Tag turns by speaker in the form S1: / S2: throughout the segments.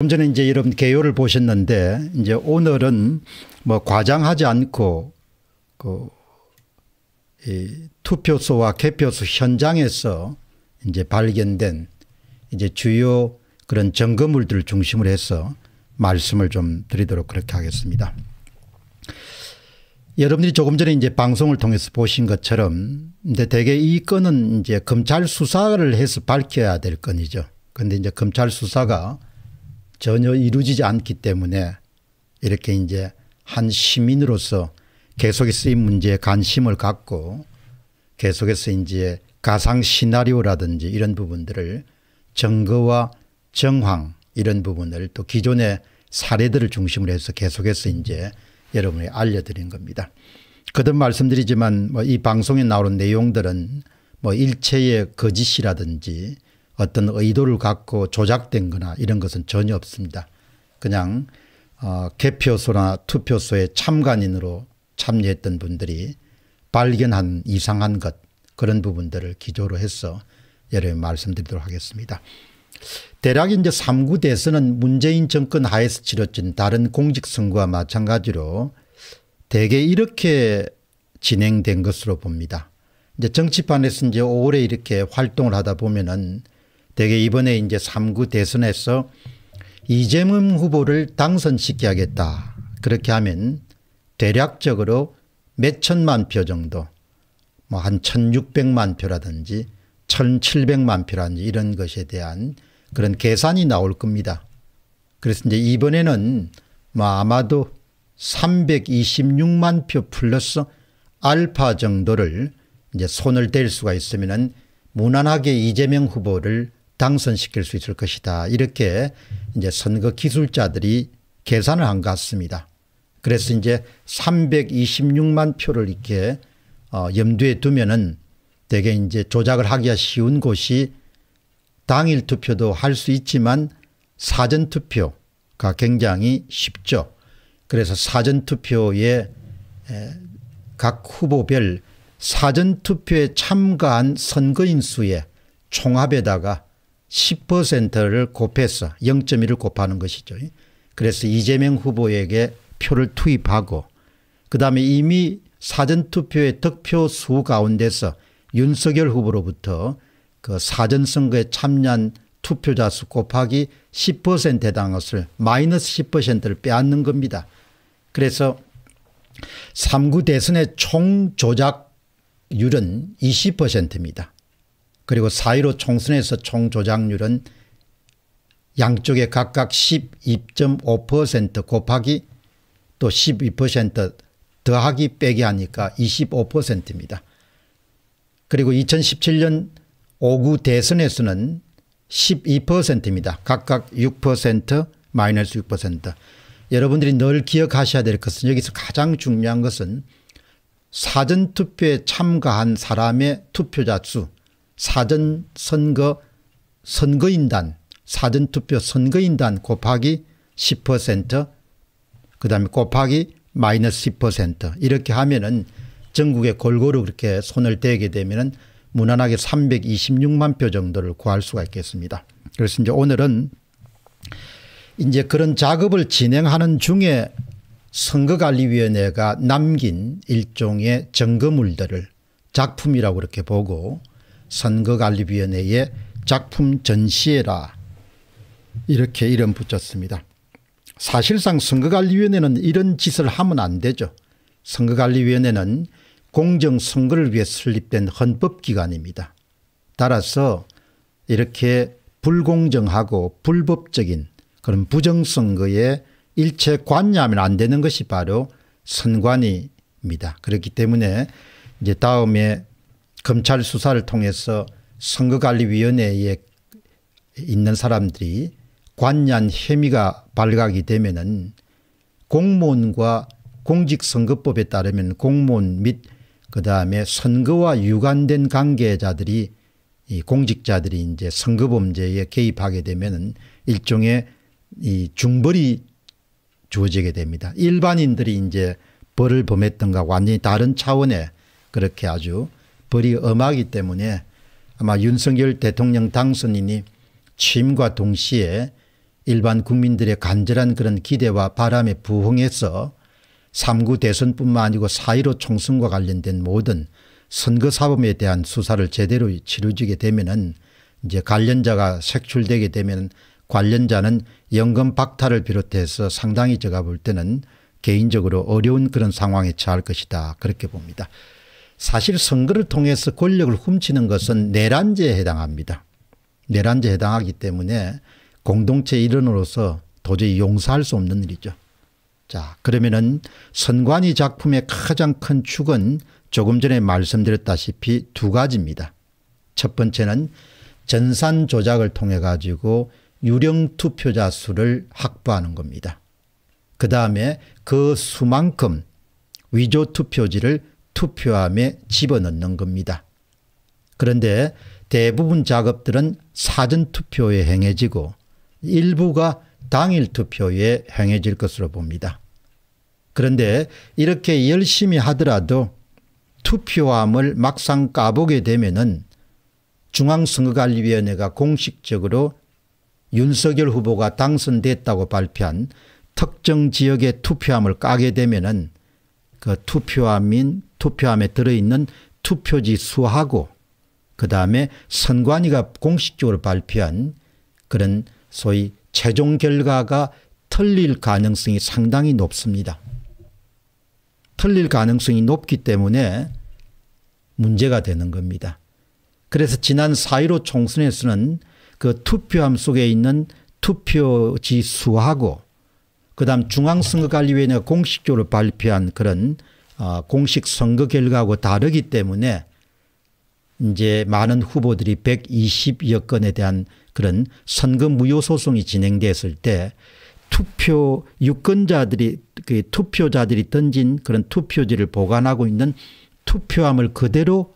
S1: 좀 전에 이제 여러분 개요를 보셨는데 이제 오늘은 뭐 과장하지 않고 그 투표소와 개표소 현장에서 이제 발견된 이제 주요 그런 점검물들을 중심으로 해서 말씀을 좀 드리도록 그렇게 하겠습니다. 여러분들이 조금 전에 이제 방송을 통해서 보신 것처럼 근데 대개 이 건은 이제 검찰 수사를 해서 밝혀야 될 건이죠. 그런데 이제 검찰 수사가 전혀 이루어지지 않기 때문에 이렇게 이제 한 시민으로서 계속해서 이 문제에 관심을 갖고 계속해서 이제 가상 시나리오라든지 이런 부분들을 증거와 정황 이런 부분을 또 기존의 사례들을 중심으로 해서 계속해서 이제 여러분이 알려드린 겁니다. 거듭 말씀드리지만 뭐 이 방송에 나오는 내용들은 뭐 일체의 거짓이라든지 어떤 의도를 갖고 조작된 거나 이런 것은 전혀 없습니다. 그냥 어, 개표소나 투표소에 참관인으로 참여했던 분들이 발견한 이상한 것 그런 부분들을 기조로 해서 여러 말씀드리도록 하겠습니다. 대략 이제 3구 대선은 문재인 정권 하에서 치러진 다른 공직선거와 마찬가지로 대개 이렇게 진행된 것으로 봅니다. 이제 정치판에서 이제 오래 이렇게 활동을 하다 보면은 대개 이번에 이제 3구 대선에서 이재명 후보를 당선시켜 야겠다 그렇게 하면 대략적으로 몇 천만 표 정도 뭐 한 1600만 표라든지 1700만 표라든지 이런 것에 대한 그런 계산이 나올 겁니다. 그래서 이제 이번에는 뭐 아마도 326만 표 플러스 알파 정도를 이제 손을 댈 수가 있으면은 무난하게 이재명 후보를 당선시킬 수 있을 것이다. 이렇게 이제 선거 기술자들이 계산을 한 것 같습니다. 그래서 이제 326만 표를 이렇게 어 염두에 두면은 대개 이제 조작을 하기가 쉬운 곳이 당일 투표도 할 수 있지만 사전 투표가 굉장히 쉽죠. 그래서 사전 투표에 각 후보별 사전 투표에 참가한 선거인 수의 총합에다가 10%를 곱해서 0.1을 곱하는 것이죠. 그래서 이재명 후보에게 표를 투입하고 그다음에 이미 사전투표의 득표 수 가운데서 윤석열 후보로부터 그 사전선거에 참여한 투표자 수 곱하기 10% 해당 것을 마이너스 10%를 빼앗는 겁니다. 그래서 3구 대선의 총 조작률은 20%입니다. 그리고 4.15 총선에서 총조작률은 양쪽에 각각 12.5% 곱하기 또 12% 더하기 빼기 하니까 25%입니다. 그리고 2017년 5구 대선에서는 12%입니다. 각각 6% 마이너스 6% 여러분들이 늘 기억하셔야 될 것은 여기서 가장 중요한 것은 사전투표에 참가한 사람의 투표자 수 사전선거 선거인단 사전투표 선거인단 곱하기 10%그 다음에 곱하기 마이너스 10% 이렇게 하면은 전국에 골고루 그렇게 손을 대게 되면은 무난하게 326만 표 정도를 구할 수가 있겠습니다. 그래서 이제 오늘은 이제 그런 작업을 진행하는 중에 선거관리위원회가 남긴 일종의 증거물들을 작품이라고 그렇게 보고 선거관리위원회의 작품 전시회라 이렇게 이름 붙였습니다. 사실상 선거관리위원회는 이런 짓을 하면 안 되죠. 선거관리위원회는 공정선거를 위해 설립된 헌법기관입니다. 따라서 이렇게 불공정하고 불법적인 그런 부정선거에 일체 관여하면 안 되는 것이 바로 선관위입니다. 그렇기 때문에 이제 다음에 검찰 수사를 통해서 선거관리위원회에 있는 사람들이 관련 혐의가 발각이 되면은 공무원과 공직선거법에 따르면 공무원 및 그다음에 선거와 유관된 관계자들이 이 공직자들이 이제 선거범죄에 개입하게 되면은 일종의 이 중벌이 주어지게 됩니다. 일반인들이 이제 벌을 범했던가 완전히 다른 차원의 그렇게 아주 벌이 엄하기 때문에 아마 윤석열 대통령 당선인이 취임과 동시에 일반 국민들의 간절한 그런 기대와 바람에 부응해서 3구 대선뿐만 아니고 4.15 총선과 관련된 모든 선거사범에 대한 수사를 제대로 치루지게 되면은 이제 관련자가 색출되게 되면 관련자는 연금 박탈을 비롯해서 상당히 제가 볼 때는 개인적으로 어려운 그런 상황에 처할 것이다 그렇게 봅니다. 사실 선거를 통해서 권력을 훔치는 것은 내란죄에 해당합니다. 내란죄에 해당하기 때문에 공동체 일원으로서 도저히 용서할 수 없는 일이죠. 자 그러면은 선관위 작품의 가장 큰 축은 조금 전에 말씀드렸다시피 두 가지입니다. 첫 번째는 전산 조작을 통해 가지고 유령 투표자 수를 확보하는 겁니다. 그 다음에 그 수만큼 위조 투표지를 투표함에 집어넣는 겁니다. 그런데 대부분 작업들은 사전투표에 행해지고 일부가 당일투표에 행해질 것으로 봅니다. 그런데 이렇게 열심히 하더라도 투표함을 막상 까보게 되면 중앙선거관리위원회가 공식적으로 윤석열 후보가 당선됐다고 발표한 특정 지역의 투표함을 까게 되면그 투표함인 투표함에 들어있는 투표지 수하고 그 다음에 선관위가 공식적으로 발표한 그런 소위 최종 결과가 틀릴 가능성이 상당히 높습니다. 틀릴 가능성이 높기 때문에 문제가 되는 겁니다. 그래서 지난 4.15 총선에서는 그 투표함 속에 있는 투표지 수하고 그 다음 중앙선거관리위원회가 공식적으로 발표한 그런 어, 공식 선거 결과하고 다르기 때문에 이제 많은 후보들이 120여 건에 대한 그런 선거 무효 소송이 진행됐을 때 투표 유권자들이 그 투표자들이 던진 그런 투표지를 보관하고 있는 투표함을 그대로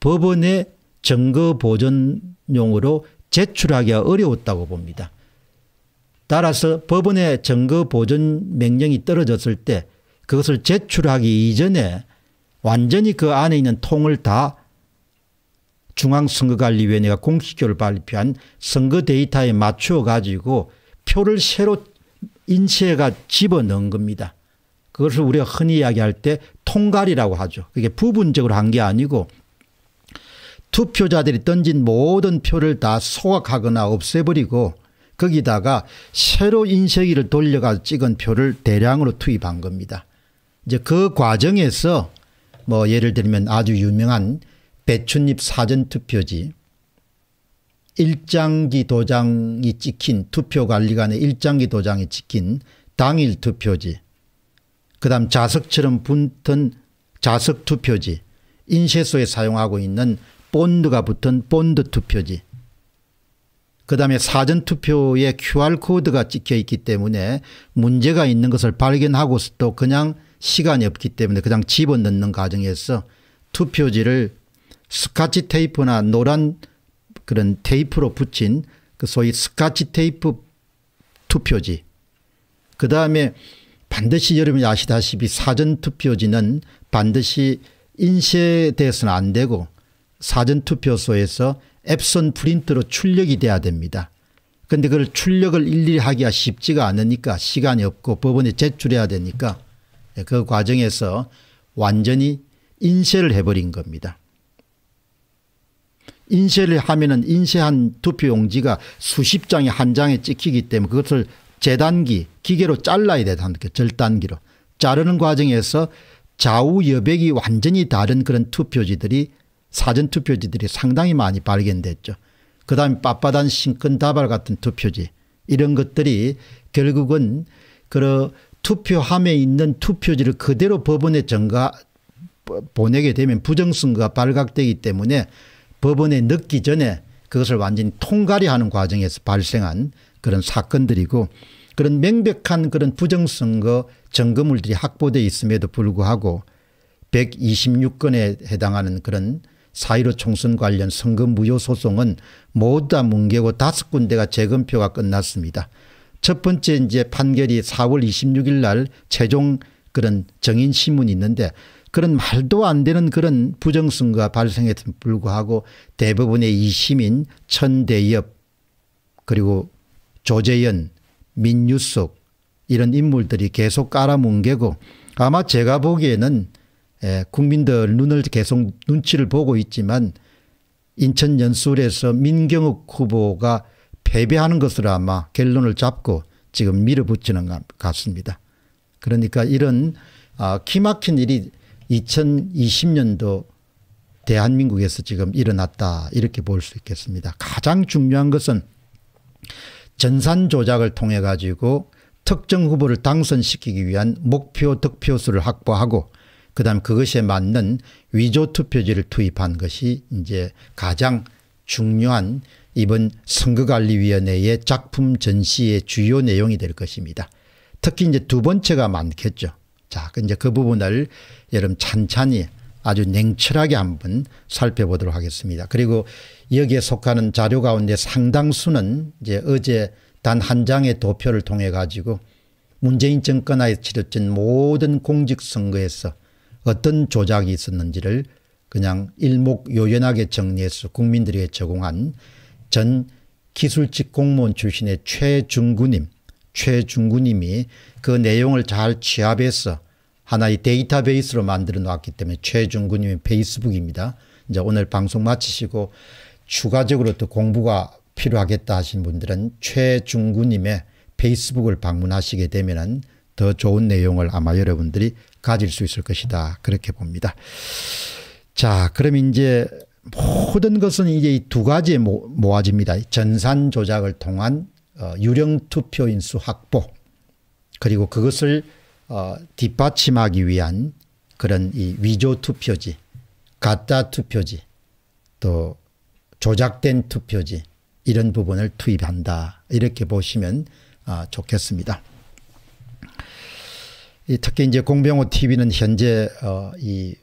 S1: 법원에 증거 보존용으로 제출하기가 어려웠다고 봅니다. 따라서 법원의 증거 보존 명령이 떨어졌을 때 그것을 제출하기 이전에 완전히 그 안에 있는 통을 다 중앙선거관리위원회가 공식적으로 발표한 선거 데이터에 맞추어 가지고 표를 새로 인쇄가 해 집어넣은 겁니다. 그것을 우리가 흔히 이야기할 때 통갈이라고 하죠. 그게 부분적으로 한 게 아니고 투표자들이 던진 모든 표를 다 소각하거나 없애버리고 거기다가 새로 인쇄기를 돌려가 찍은 표를 대량으로 투입한 겁니다. 이제 그 과정에서 뭐 예를 들면 아주 유명한 배춧잎 사전투표지 일장기 도장이 찍힌 투표관리관의 일장기 도장이 찍힌 당일 투표지 그 다음 자석처럼 붙은 자석 투표지 인쇄소에 사용하고 있는 본드가 붙은 본드 투표지 그 다음에 사전투표에 QR코드가 찍혀 있기 때문에 문제가 있는 것을 발견하고서도 그냥 시간이 없기 때문에 그냥 집어넣는 과정에서 투표지를 스카치 테이프나 노란 그런 테이프로 붙인 그 소위 스카치 테이프 투표지 그 다음에 반드시 여러분이 아시다시피 사전투표지는 반드시 인쇄돼서는 안 되고 사전투표소에서 앱선 프린트로 출력이 돼야 됩니다. 그런데 그걸 출력을 일일이 하기가 쉽지가 않으니까 시간이 없고 법원에 제출해야 되니까 예, 그 과정에서 완전히 인쇄를 해버린 겁니다. 인쇄를 하면은 인쇄한 투표용지가 수십 장이 한 장에 찍히기 때문에 그것을 재단기 기계로 잘라야 되다는 절단기로 자르는 과정에서 좌우 여백이 완전히 다른 그런 투표지들이 사전 투표지들이 상당히 많이 발견됐죠. 그다음에 빳빳한 신권 다발 같은 투표지 이런 것들이 결국은 그런 투표함에 있는 투표지를 그대로 법원에 전가 보내게 되면 부정선거가 발각되기 때문에 법원에 넣기 전에 그것을 완전히 통과리하는 과정에서 발생한 그런 사건들이고 그런 명백한 그런 부정선거 점검물들이 확보되어 있음에도 불구하고 126건에 해당하는 그런 사1 5 총선 관련 선거 무효 소송은 모두 다 뭉개고 다섯 군데가 재검표가 끝났습니다. 첫 번째 이제 판결이 4월 26일 날 최종 그런 정인 신문이 있는데 그런 말도 안 되는 그런 부정선거가 발생했음 불구하고 대부분의 이시민 천대엽 그리고 조재현 민유석 이런 인물들이 계속 깔아뭉개고 아마 제가 보기에는 예, 국민들 눈을 계속 눈치를 보고 있지만 인천 연수에서 민경욱 후보가 패배하는 것으로 아마 결론을 잡고 지금 밀어붙이는 것 같습니다. 그러니까 이런 아, 키막힌 일이 2020년도 대한민국에서 지금 일어났다 이렇게 볼 수 있겠습니다. 가장 중요한 것은 전산 조작을 통해 가지고 특정 후보를 당선시키기 위한 목표 득표수를 확보하고 그다음 그것에 맞는 위조 투표지를 투입한 것이 이제 가장 중요한 이번 선거관리위원회의 작품 전시의 주요 내용이 될 것입니다. 특히 이제 두 번째가 많겠죠. 자, 그 이제 그 부분을 여러분 찬찬히 아주 냉철하게 한번 살펴보도록 하겠습니다. 그리고 여기에 속하는 자료 가운데 상당수는 이제 어제 단 한 장의 도표를 통해 가지고 문재인 정권하에 치러진 모든 공직선거에서 어떤 조작이 있었는지를 그냥 일목요연하게 정리해서 국민들에게 제공한 전 기술직 공무원 출신의 최중구님, 최중구님이 그 내용을 잘 취합해서 하나의 데이터베이스로 만들어 놨기 때문에 최중구님의 페이스북입니다. 이제 오늘 방송 마치시고 추가적으로 또 공부가 필요하겠다 하신 분들은 최중구님의 페이스북을 방문하시게 되면은 더 좋은 내용을 아마 여러분들이 가질 수 있을 것이다. 그렇게 봅니다. 자, 그럼 이제 모든 것은 이제 이 두 가지에 모아집니다. 전산 조작을 통한 어, 유령 투표 인수 확보 그리고 그것을 어, 뒷받침하기 위한 그런 이 위조 투표지, 가짜 투표지, 또 조작된 투표지 이런 부분을 투입한다 이렇게 보시면 아, 좋겠습니다. 특히 이제 공병호 TV는 현재 어, 이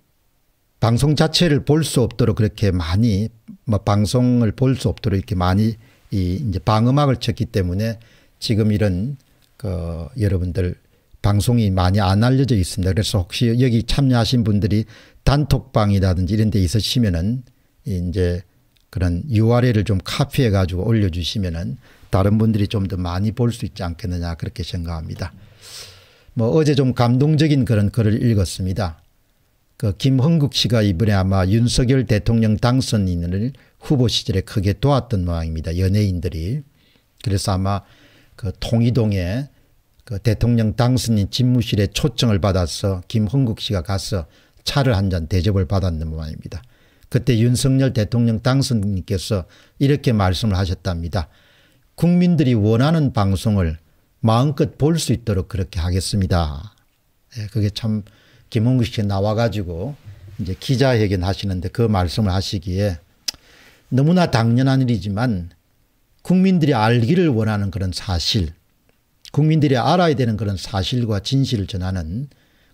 S1: 방송 자체를 볼 수 없도록 그렇게 많이 뭐 방송을 볼 수 없도록 이렇게 많이 이 이제 방음악을 쳤기 때문에 지금 이런 그 여러분들 방송이 많이 안 알려져 있습니다. 그래서 혹시 여기 참여하신 분들이 단톡방이라든지 이런 데 있으시면은 이제 그런 URL을 좀 카피해 가지고 올려 주시면은 다른 분들이 좀 더 많이 볼 수 있지 않겠느냐 그렇게 생각합니다. 뭐 어제 좀 감동적인 그런 글을 읽었습니다. 그 김헌국 씨가 이번에 아마 윤석열 대통령 당선인을 후보 시절에 크게 도왔던 모양입니다. 연예인들이. 그래서 아마 그 통이동에 그 대통령 당선인 집무실에 초청을 받아서 김헌국 씨가 가서 차를 한 잔 대접을 받았는 모양입니다. 그때 윤석열 대통령 당선인께서 이렇게 말씀을 하셨답니다. 국민들이 원하는 방송을 마음껏 볼 수 있도록 그렇게 하겠습니다. 예, 그게 참 김홍규 씨 나와가지고 이제 기자회견 하시는데 그 말씀을 하시기에 너무나 당연한 일이지만 국민들이 알기를 원하는 그런 사실, 국민들이 알아야 되는 그런 사실과 진실을 전하는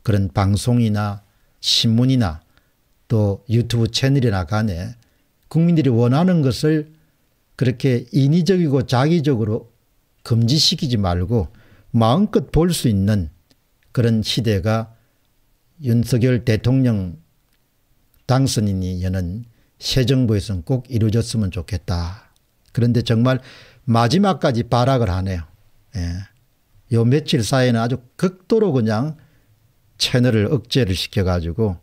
S1: 그런 방송이나 신문이나 또 유튜브 채널이나 간에 국민들이 원하는 것을 그렇게 인위적이고 자기적으로 금지시키지 말고 마음껏 볼 수 있는 그런 시대가 윤석열 대통령 당선인이 여는 새 정부에서는 꼭 이루어졌으면 좋겠다. 그런데 정말 마지막까지 발악을 하네요. 예. 요 며칠 사이에는 아주 극도로 그냥 채널을 억제를 시켜가지고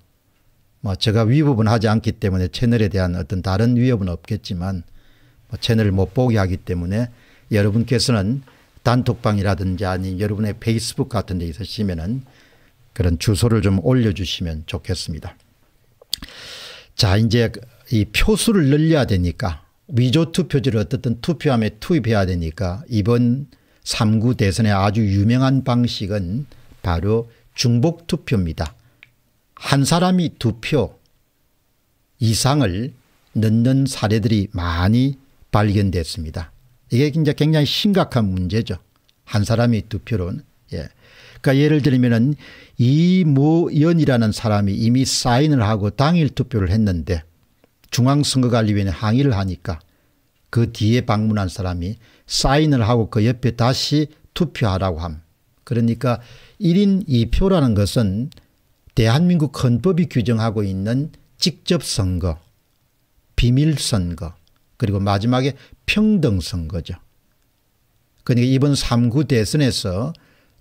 S1: 뭐 제가 위법은 하지 않기 때문에 채널에 대한 어떤 다른 위협은 없겠지만 뭐 채널을 못 보게 하기 때문에 여러분께서는 단톡방이라든지 아니 여러분의 페이스북 같은 데 있으시면은 그런 주소를 좀 올려주시면 좋겠습니다. 자, 이제 이 표수를 늘려야 되니까 위조 투표지를 어떻든 투표함에 투입해야 되니까 이번 3구 대선의 아주 유명한 방식은 바로 중복 투표입니다. 한 사람이 두 표 이상을 넣는 사례들이 많이 발견됐습니다. 이게 굉장히 심각한 문제죠. 한 사람이 두 표로는. 예. 그러니까 예를 들면은 이무연이라는 사람이 이미 사인을 하고 당일 투표를 했는데 중앙선거관리위원회 항의를 하니까 그 뒤에 방문한 사람이 사인을 하고 그 옆에 다시 투표하라고 함. 그러니까 1인 2표라는 것은 대한민국 헌법이 규정하고 있는 직접 선거, 비밀 선거, 그리고 마지막에 평등 선거죠. 그러니까 이번 3구 대선에서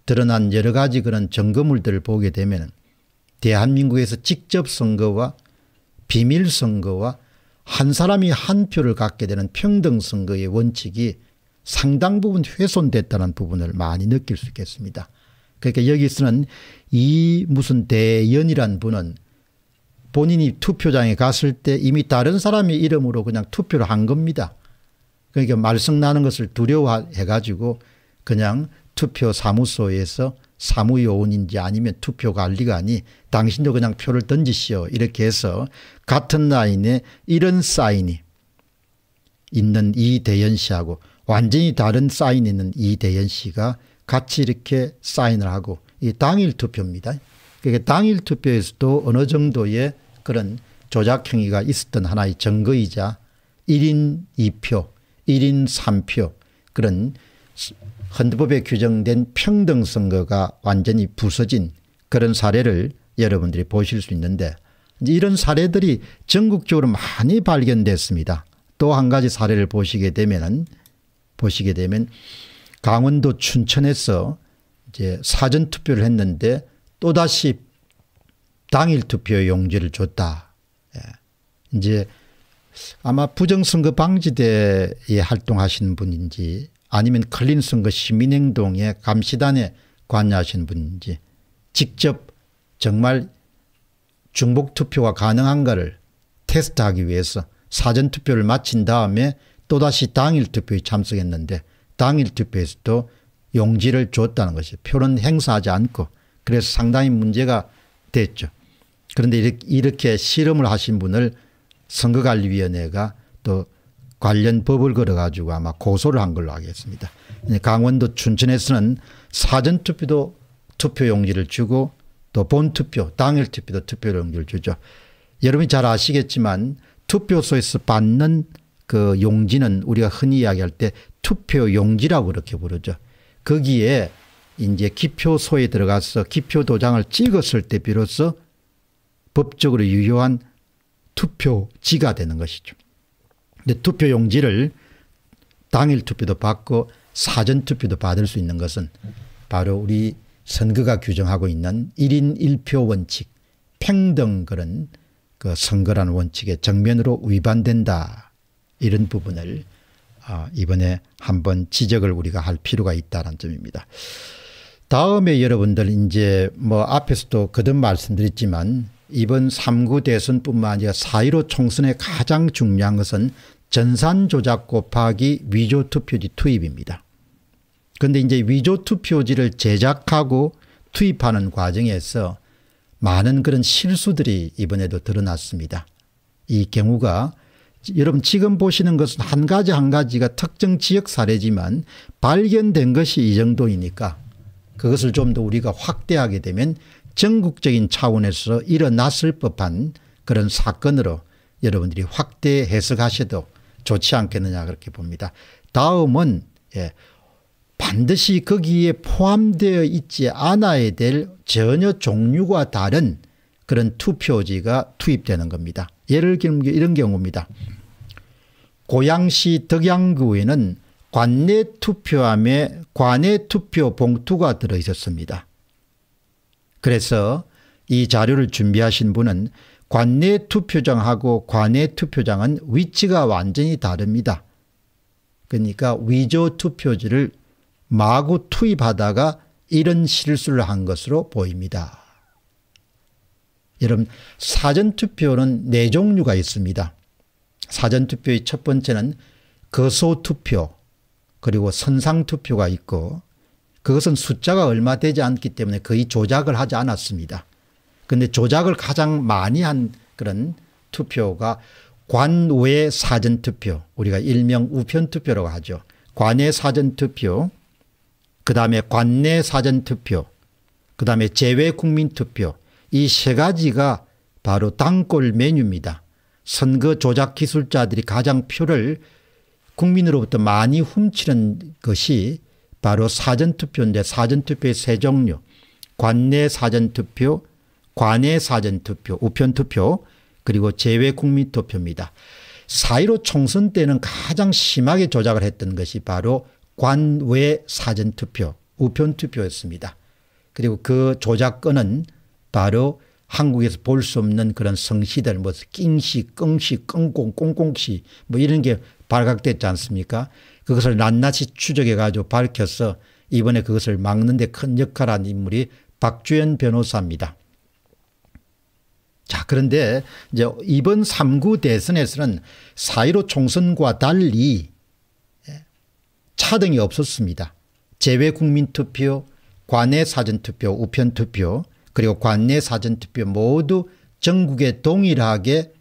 S1: 드러난 여러 가지 그런 점거물들을 보게 되면 대한민국에서 직접 선거와 비밀 선거와 한 사람이 한 표를 갖게 되는 평등 선거의 원칙이 상당 부분 훼손됐다는 부분을 많이 느낄 수 있겠습니다. 그러니까 여기서는 이 무슨 대연이란 분은 본인이 투표장에 갔을 때 이미 다른 사람의 이름으로 그냥 투표를 한 겁니다. 그러니까 말썽 나는 것을 두려워해 가지고 그냥 투표 사무소에서 사무요원인지 아니면 투표관리관이 당신도 그냥 표를 던지시오 이렇게 해서 같은 라인에 이런 사인이 있는 이대현 씨하고 완전히 다른 사인이 있는 이대현 씨가 같이 이렇게 사인을 하고 이 당일 투표입니다. 그게 당일 투표에서도 어느 정도의 그런 조작 행위가 있었던 하나의 증거이자 1인 2표, 1인 3표 그런 헌법에 규정된 평등 선거가 완전히 부서진 그런 사례를 여러분들이 보실 수 있는데 이런 사례들이 전국적으로 많이 발견됐습니다. 또 한 가지 사례를 보시게 되면은 보시게 되면 강원도 춘천에서 이제 사전 투표를 했는데 또 다시 당일 투표 용지를 줬다. 예. 이제 아마 부정선거 방지대에 활동하시는 분인지 아니면 클린슨 그 시민행동의 감시단에 관여하신 분인지 직접 정말 중복투표가 가능한가를 테스트하기 위해서 사전투표를 마친 다음에 또다시 당일투표에 참석했는데 당일투표에서도 용지를 줬다는 것이 표는 행사하지 않고 그래서 상당히 문제가 됐죠. 그런데 이렇게 실험을 하신 분을 선거관리위원회가 또 관련 법을 걸어가지고 아마 고소를 한 걸로 알겠습니다. 강원도 춘천에서는 사전투표도 투표용지를 주고 또 본투표 당일 투표도 투표용지를 주죠. 여러분이 잘 아시겠지만 투표소에서 받는 그 용지는 우리가 흔히 이야기할 때 투표용지라고 그렇게 부르죠. 거기에 이제 기표소에 들어가서 기표 도장을 찍었을 때 비로소 법적으로 유효한 투표지가 되는 것이죠. 투표 용지를 당일 투표도 받고 사전 투표도 받을 수 있는 것은 바로 우리 선거가 규정하고 있는 1인 1표 원칙 평등 그런 그 선거라는 원칙에 정면으로 위반된다 이런 부분을 아, 이번에 한번 지적을 우리가 할 필요가 있다는 점입니다. 다음에 여러분들 이제 뭐 앞에서도 거듭 말씀드렸지만 이번 3구 대선뿐만 아니라 4.15 총선의 가장 중요한 것은 전산 조작 곱하기 위조 투표지 투입입니다. 그런데 이제 위조 투표지를 제작하고 투입하는 과정에서 많은 그런 실수들이 이번에도 드러났습니다. 이 경우가 여러분 지금 보시는 것은 한 가지 한 가지가 특정 지역 사례지만 발견된 것이 이 정도이니까 그것을 좀 더 우리가 확대하게 되면 전국적인 차원에서 일어났을 법한 그런 사건으로 여러분들이 확대 해석하셔도 좋지 않겠느냐 그렇게 봅니다. 다음은 예, 반드시 거기에 포함되어 있지 않아야 될 전혀 종류와 다른 그런 투표지가 투입되는 겁니다. 예를 들면 이런 경우입니다. 고양시 덕양구에는 관내 투표함에 관내 투표 봉투가 들어 있었습니다. 그래서 이 자료를 준비하신 분은 관내 투표장하고 관외 투표장은 위치가 완전히 다릅니다. 그러니까 위조 투표지를 마구 투입하다가 이런 실수를 한 것으로 보입니다. 여러분 사전투표는 네 종류가 있습니다. 사전투표의 첫 번째는 거소투표 그리고 선상투표가 있고 그것은 숫자가 얼마 되지 않기 때문에 거의 조작을 하지 않았습니다. 근데 조작을 가장 많이 한 그런 투표가 관외 사전투표 우리가 일명 우편투표라고 하죠. 관외 사전투표 그 다음에 관내 사전투표 그 다음에 재외국민투표 이 세 가지가 바로 단골 메뉴입니다. 선거 조작 기술자들이 가장 표를 국민으로부터 많이 훔치는 것이 바로 사전투표인데 사전투표의 세 종류 관내 사전투표, 관외 사전투표, 우편투표 그리고 제외 국민투표입니다. 4.15 총선 때는 가장 심하게 조작을 했던 것이 바로 관외 사전투표, 우편투표였습니다. 그리고 그 조작건은 바로 한국에서 볼 수 없는 그런 성시들 뭐 낑시, 끙시, 끙공, 꽁꽁시 뭐 이런 게 발각됐지 않습니까 그것을 낱낱이 추적해 가지고 밝혀서 이번에 그것을 막는 데 큰 역할한 인물이 박주현 변호사입니다. 자, 그런데 이제 이번 3구 대선에서는 4.15 총선과 달리 예, 차등이 없었습니다. 재외 국민투표, 관내 사전투표, 우편투표, 그리고 관내 사전투표 모두 전국에 동일하게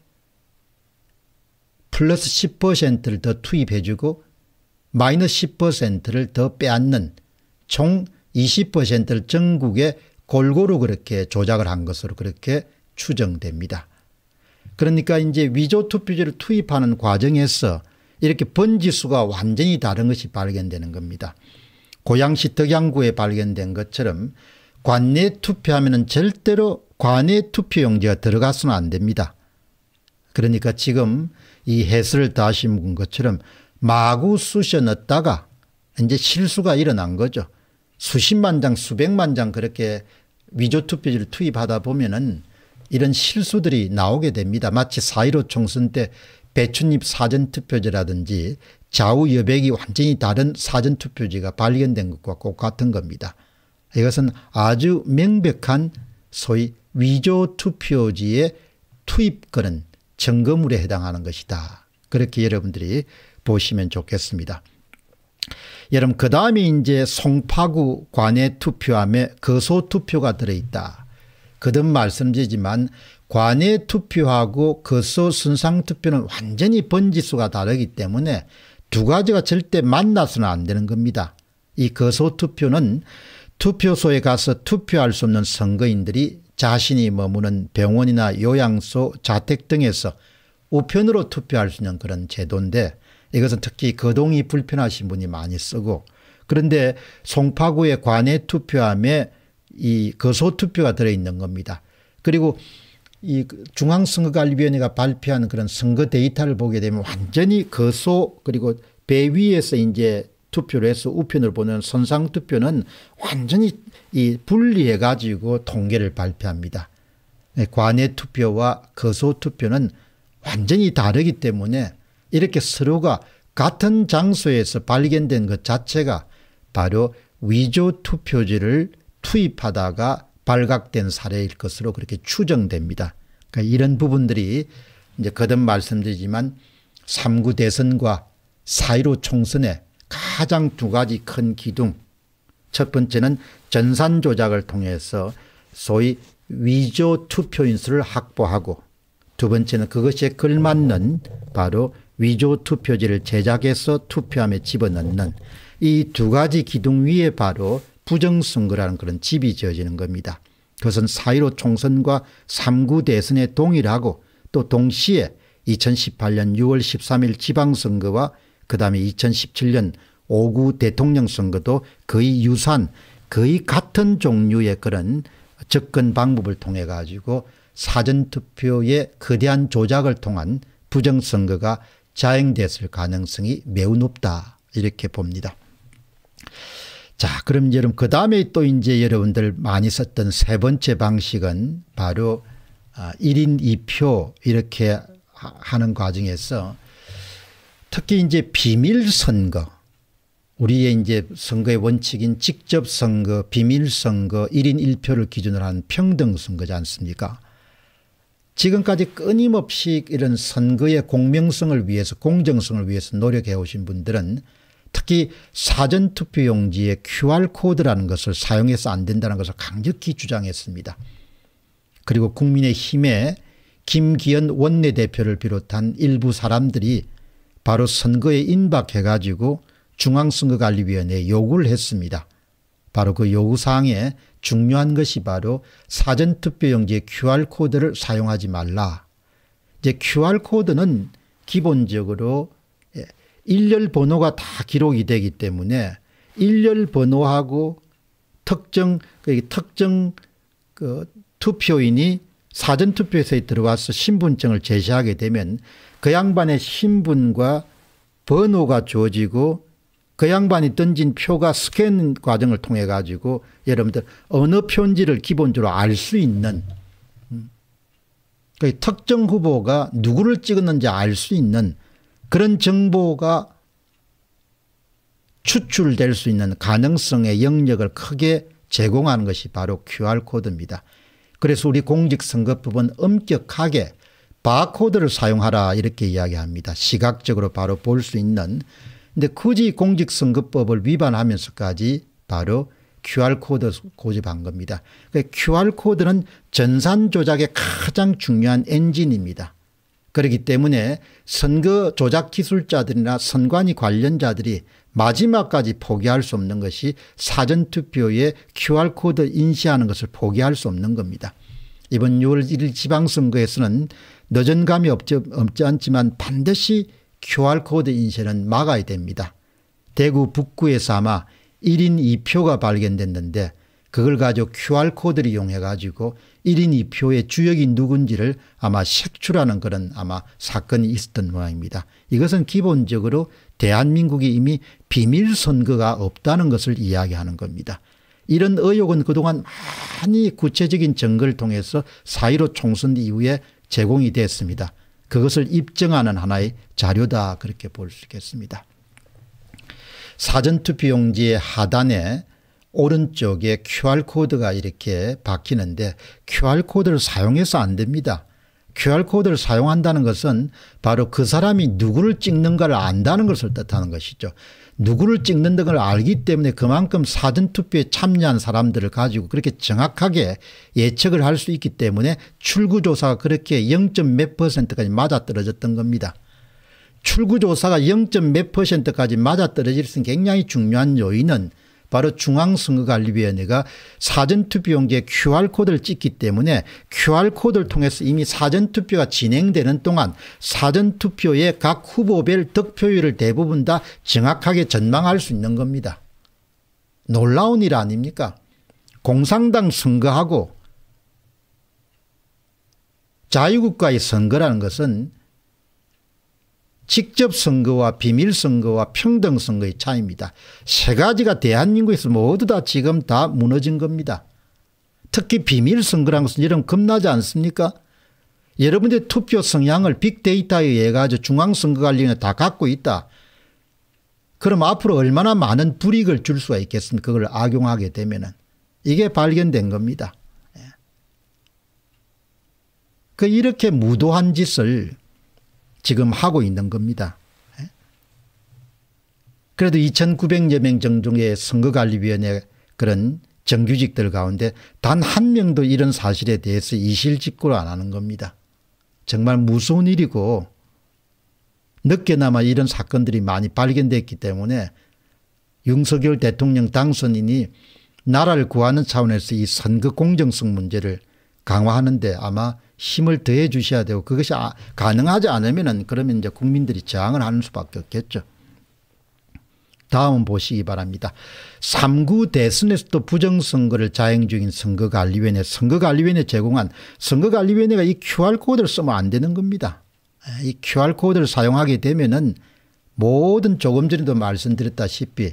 S1: 플러스 10%를 더 투입해주고 마이너스 10%를 더 빼앗는 총 20%를 전국에 골고루 그렇게 조작을 한 것으로 그렇게 추정됩니다. 그러니까 이제 위조 투표지를 투입하는 과정에서 이렇게 번지수가 완전히 다른 것이 발견되는 겁니다. 고양시 덕양구에 발견된 것처럼 관내 투표하면 절대로 관내 투표용지가 들어가서는 안 됩니다. 그러니까 지금 이 해설을 다시 묵 것처럼 마구 쑤셔 넣다가 이제 실수가 일어난 거죠. 수십만 장, 수백만 장 그렇게 위조 투표지를 투입하다 보면은 이런 실수들이 나오게 됩니다. 마치 4.15 총선 때 배춧잎 사전투표지라든지 좌우 여백이 완전히 다른 사전투표지가 발견된 것과 꼭 같은 겁니다. 이것은 아주 명백한 소위 위조투표지의 투입 그런 점검물에 해당하는 것이다. 그렇게 여러분들이 보시면 좋겠습니다. 여러분 그 다음에 이제 송파구 관외 투표함에 거소 투표가 들어있다. 그듭 말씀드리지만 관외 투표하고 거소 순상 투표는 완전히 번지수가 다르기 때문에 두 가지가 절대 만나서는 안 되는 겁니다. 이 거소 투표는 투표소에 가서 투표할 수 없는 선거인들이 자신이 머무는 병원이나 요양소, 자택 등에서 우편으로 투표할 수 있는 그런 제도인데 이것은 특히 거동이 불편하신 분이 많이 쓰고 그런데 송파구의 관외 투표함에 이 거소 투표가 들어있는 겁니다. 그리고 이 중앙선거관리위원회가 발표한 그런 선거 데이터를 보게 되면 완전히 거소 그리고 배 위에서 이제 투표를 해서 우편을 보는 선상 투표는 완전히 이 분리해 가지고 통계를 발표합니다. 네, 관외 투표와 거소 투표는 완전히 다르기 때문에 이렇게 서로가 같은 장소에서 발견된 것 자체가 바로 위조 투표지를 투입하다가 발각된 사례일 것으로 그렇게 추정됩니다. 그러니까 이런 부분들이 이제 거듭 말씀드리지만 3구 대선과 4.15 총선의 가장 두 가지 큰 기둥 첫 번째는 전산 조작을 통해서 소위 위조 투표인수를 확보하고 두 번째는 그것에 걸맞는 바로 위조 투표지를 제작해서 투표함에 집어넣는 이 두 가지 기둥 위에 바로 부정선거라는 그런 집이 지어지는 겁니다. 그것은 4.15 총선과 3구 대선에 동일하고 또 동시에 2018년 6월 13일 지방선거와 그 다음에 2017년 5구 대통령 선거도 거의 유사한 거의 같은 종류의 그런 접근 방법을 통해 가지고 사전투표의 거대한 조작을 통한 부정선거가 자행됐을 가능성이 매우 높다 이렇게 봅니다. 자 그럼 여러분 그 다음에 또 이제 여러분들 많이 썼던 세 번째 방식은 바로 1인 아, 2표 이렇게 하는 과정에서 특히 이제 비밀 선거 우리의 이제 선거의 원칙인 직접 선거, 비밀 선거, 1인 1표를 기준으로 한 평등 선거지 않습니까? 지금까지 끊임없이 이런 선거의 공명성을 위해서 공정성을 위해서 노력해 오신 분들은 특히 사전투표용지에 QR코드라는 것을 사용해서 안 된다는 것을 강력히 주장했습니다. 그리고 국민의힘의 김기현 원내대표를 비롯한 일부 사람들이 바로 선거에 인박해 가지고 중앙선거관리위원회에 요구를 했습니다. 바로 그 요구사항에 중요한 것이 바로 사전투표용지의 QR코드를 사용하지 말라. 이제 QR코드는 기본적으로 예, 일렬 번호가 다 기록이 되기 때문에 일렬 번호하고 특정, 그 특정 그 투표인이 사전투표소에 들어와서 신분증을 제시하게 되면 그 양반의 신분과 번호가 주어지고 그 양반이 던진 표가 스캔 과정을 통해 가지고 여러분들 어느 편지를 기본적으로 알 수 있는 그 특정 후보가 누구를 찍었는지 알 수 있는 그런 정보가 추출될 수 있는 가능성의 영역을 크게 제공하는 것이 바로 QR코드입니다. 그래서 우리 공직선거법은 엄격하게 바코드를 사용하라 이렇게 이야기합니다. 시각적으로 바로 볼 수 있는 근데 굳이 공직선거법을 위반하면서까지 바로 QR코드 고집한 겁니다. QR코드는 그 전산 조작의 가장 중요한 엔진입니다. 그렇기 때문에 선거 조작 기술자들이나 선관위 관련자들이 마지막까지 포기할 수 없는 것이 사전투표에 QR코드 인쇄하는 것을 포기할 수 없는 겁니다. 이번 6월 1일 지방선거에서는 늦은 감이 없지, 없지 않지만 반드시 QR코드 인쇄는 막아야 됩니다. 대구 북구에서 아마 1인 2표가 발견됐는데 그걸 가지고 QR코드를 이용해 가지고 1인 2표의 주역이 누군지를 아마 색출하는 그런 아마 사건이 있었던 모양입니다. 이것은 기본적으로 대한민국이 이미 비밀 선거가 없다는 것을 이야기하는 겁니다. 이런 의혹은 그동안 많이 구체적인 증거를 통해서 사1 5 총선 이후에 제공이 됐습니다. 그것을 입증하는 하나의 자료다 그렇게 볼 수 있겠습니다. 사전투표용지의 하단에 오른쪽에 QR코드가 이렇게 박히는데 QR코드를 사용해서 안 됩니다. QR코드를 사용한다는 것은 바로 그 사람이 누구를 찍는가를 안다는 것을 뜻하는 것이죠. 누구를 찍는다 걸 알기 때문에 그만큼 사전투표에 참여한 사람들을 가지고 그렇게 정확하게 예측을 할 수 있기 때문에 출구조사가 그렇게 0. 몇 퍼센트까지 맞아떨어졌던 겁니다. 출구조사가 0. 몇 퍼센트까지 맞아떨어질 수 있는 굉장히 중요한 요인은 바로 중앙선거관리위원회가 사전투표용지에 QR코드를 찍기 때문에 QR코드를 통해서 이미 사전투표가 진행되는 동안 사전투표의각 후보별 득표율을 대부분 다 정확하게 전망할 수 있는 겁니다. 놀라운 일 아닙니까? 공산당 선거하고 자유국가의 선거라는 것은 직접 선거와 비밀 선거와 평등 선거의 차이입니다. 세 가지가 대한민국에서 모두 다 지금 다 무너진 겁니다. 특히 비밀 선거라는 것은 이런 겁나지 않습니까? 여러분들의 투표 성향을 빅데이터에 의해 가지고 중앙선거관리위다 갖고 있다. 그럼 앞으로 얼마나 많은 불이익을 줄 수가 있겠습니까? 그걸 악용하게 되면은. 이게 발견된 겁니다. 예. 그 이렇게 무도한 짓을 지금 하고 있는 겁니다. 예? 그래도 2,900여 명 정도의 선거관리위원회 그런 정규직들 가운데 단 한 명도 이런 사실에 대해서 이실직고를 안 하는 겁니다. 정말 무서운 일이고 늦게나마 이런 사건들이 많이 발견됐기 때문에 윤석열 대통령 당선인이 나라를 구하는 차원에서 이 선거 공정성 문제를 강화하는데 아마 힘을 더해 주셔야 되고 그것이 아, 가능하지 않으면은 그러면 이제 국민들이 저항을 하는 수밖에 없겠죠. 다음은 보시기 바랍니다. 3구 대선에서도 부정선거를 자행 중인 선거관리위원회 선거관리위원회 제공한 선거관리위원회가 이 QR코드를 쓰면 안 되는 겁니다. 이 QR코드를 사용하게 되면은 모든 조금 전에도 말씀드렸다시피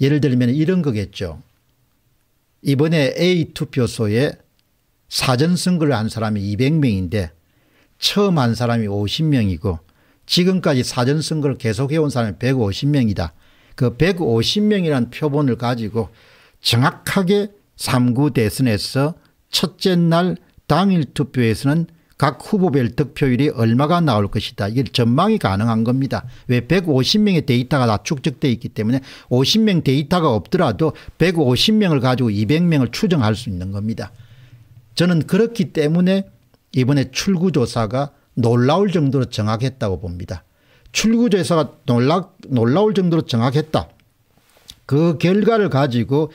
S1: 예를 들면 이런 거겠죠. 이번에 A 투표소에 사전 선거를 한 사람이 200명인데 처음 한 사람이 50명이고 지금까지 사전 선거를 계속해온 사람이 150명이다. 그 150명이라는 표본을 가지고 정확하게 3구 대선에서 첫째 날 당일 투표에서는 각 후보별 득표율이 얼마가 나올 것이다. 이게 전망이 가능한 겁니다. 왜 150명의 데이터가 다축적되어 있기 때문에 50명 데이터가 없더라도 150명을 가지고 200명을 추정할 수 있는 겁니다. 저는 그렇기 때문에 이번에 출구조사가 놀라울 정도로 정확했다고 봅니다. 출구조사가 놀라, 놀라울 정도로 정확했다. 그 결과를 가지고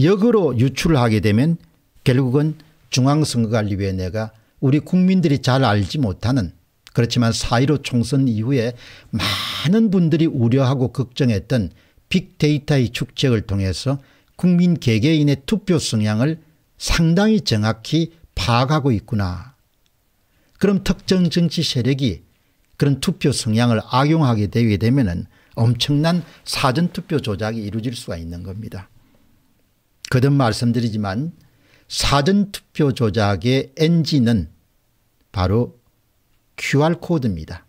S1: 역으로 유출을 하게 되면 결국은 중앙선거관리위원회가 우리 국민들이 잘 알지 못하는 그렇지만 4.15 총선 이후에 많은 분들이 우려하고 걱정했던 빅데이터의 축적을 통해서 국민 개개인의 투표 성향을 상당히 정확히 파악하고 있구나. 그럼 특정 정치 세력이 그런 투표 성향을 악용하게 되게 되면 엄청난 사전투표 조작이 이루어질 수가 있는 겁니다. 거듭 말씀드리지만 사전투표 조작의 엔진은 바로 QR코드입니다.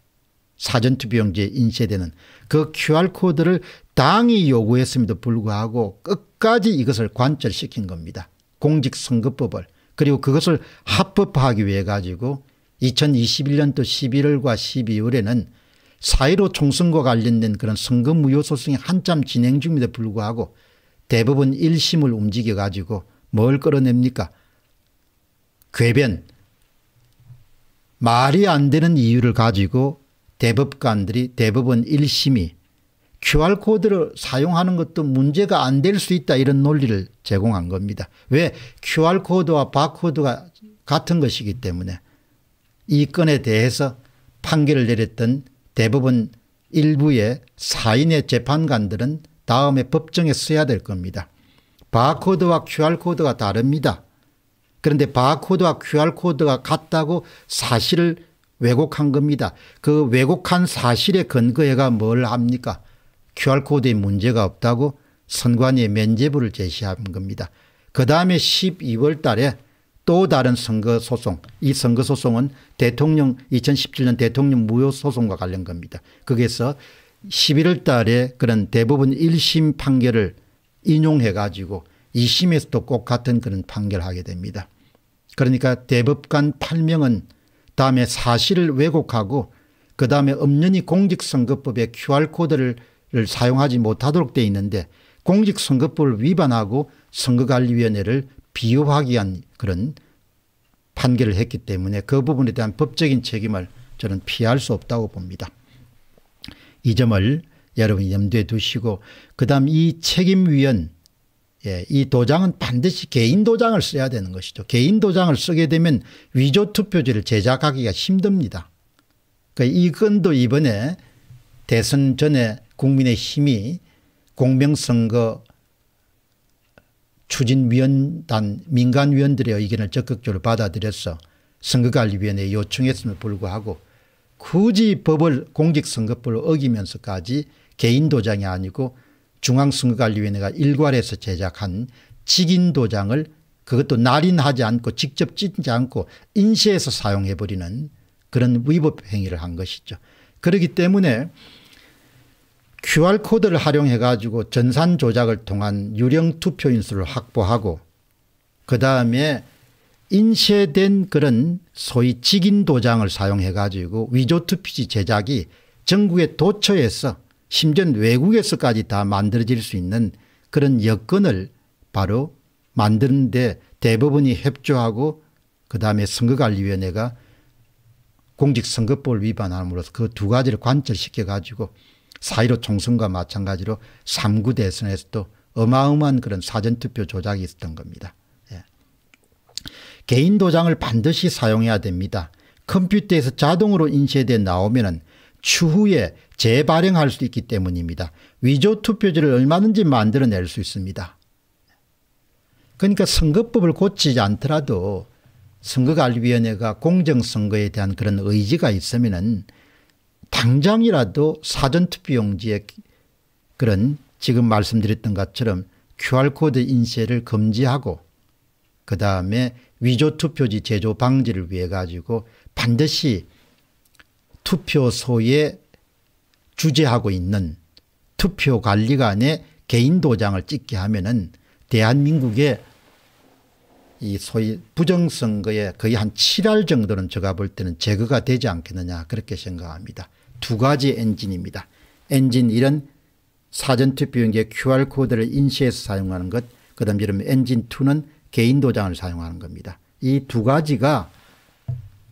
S1: 사전투표용지에 인쇄되는 그 QR코드를 당이 요구했음에도 불구하고 끝까지 이것을 관철시킨 겁니다. 공직선거법을 그리고 그것을 합법화하기 위해 가지고 2021년도 11월과 12월에는 사이로 총선과 관련된 그런 선거 무효 소송이 한참 진행 중에도 불구하고 대법원 1심을 움직여 가지고 뭘 끌어냅니까 궤변 말이 안 되는 이유를 가지고 대법관들이 대법원 1심이 QR코드를 사용하는 것도 문제가 안 될 수 있다 이런 논리를 제공한 겁니다. 왜? QR코드와 바코드가 같은 것이기 때문에 이 건에 대해서 판결을 내렸던 대부분 일부의 사인의 재판관들은 다음에 법정에 써야 될 겁니다. 바코드와 QR코드가 다릅니다. 그런데 바코드와 QR코드가 같다고 사실을 왜곡한 겁니다. 그 왜곡한 사실에 근거해가 뭘 합니까? QR코드에 문제가 없다고 선관위에 면제부를 제시한 겁니다. 그 다음에 12월 달에 또 다른 선거소송 이 선거소송은 대통령 2017년 대통령 무효소송과 관련 겁니다. 거기에서 11월 달에 그런 대부분 1심 판결을 인용해 가지고 2심에서도 꼭 같은 그런 판결을 하게 됩니다. 그러니까 대법관 8명은 다음에 사실을 왜곡하고 그 다음에 엄연히 공직선거법의 QR코드를 를 사용하지 못하도록 돼 있는데 공직선거법을 위반하고 선거관리위원회를 비호하기 위한 그런 판결을 했기 때문에 그 부분에 대한 법적인 책임을 저는 피할 수 없다고 봅니다. 이 점을 여러분이 염두에 두시고 그다음 이 책임위원 예, 이 도장은 반드시 개인 도장을 써야 되는 것이죠. 개인 도장을 쓰게 되면 위조 투표지를 제작하기가 힘듭니다. 그러니까 이 건도 이번에 대선 전에 국민의 힘이 공명선거 추진위원단 민간위원들의 의견을 적극적으로 받아들여서 선거관리위원회에 요청했음에도 불구하고 굳이 법을 공직선거법을 어기면서까지 개인 도장이 아니고 중앙선거관리위원회가 일괄해서 제작한 직인 도장을 그것도 날인하지 않고 직접 찢지 않고 인쇄해서 사용해버리는 그런 위법 행위를 한 것이죠. 그렇기 때문에 QR코드를 활용해 가지고 전산 조작을 통한 유령 투표 인수를 확보하고 그 다음에 인쇄된 그런 소위 직인 도장을 사용해 가지고 위조 투표지 제작이 전국의 도처에서 심지어 외국에서까지 다 만들어질 수 있는 그런 여건을 바로 만드는데 대부분이 협조하고 그 다음에 선거관리위원회가 공직선거법을 위반함으로써 그 두 가지를 관철시켜 가지고 사1로 총선과 마찬가지로 3구 대선에서도 어마어마한 그런 사전투표 조작이 있었던 겁니다. 예. 개인 도장을 반드시 사용해야 됩니다. 컴퓨터에서 자동으로 인쇄돼 나오면 추후에 재발행할 수 있기 때문입니다. 위조 투표지를 얼마든지 만들어낼 수 있습니다. 그러니까 선거법을 고치지 않더라도 선거관리위원회가 공정선거에 대한 그런 의지가 있으면 당장이라도 사전투표용지에 그런 지금 말씀드렸던 것처럼 QR코드 인쇄를 금지하고 그 다음에 위조투표지 제조 방지를 위해 가지고 반드시 투표소에 주재하고 있는 투표관리관의 개인 도장을 찍게 하면은 대한민국의 이 소위 부정선거에 거의 한 7할 정도는 제가 볼 때는 제거가 되지 않겠느냐 그렇게 생각합니다. 두 가지 엔진입니다. 엔진 1은 사전투표용지 QR코드를 인쇄해서 사용하는 것, 그 다음 이름 엔진 2는 개인 도장을 사용하는 겁니다. 이 두 가지가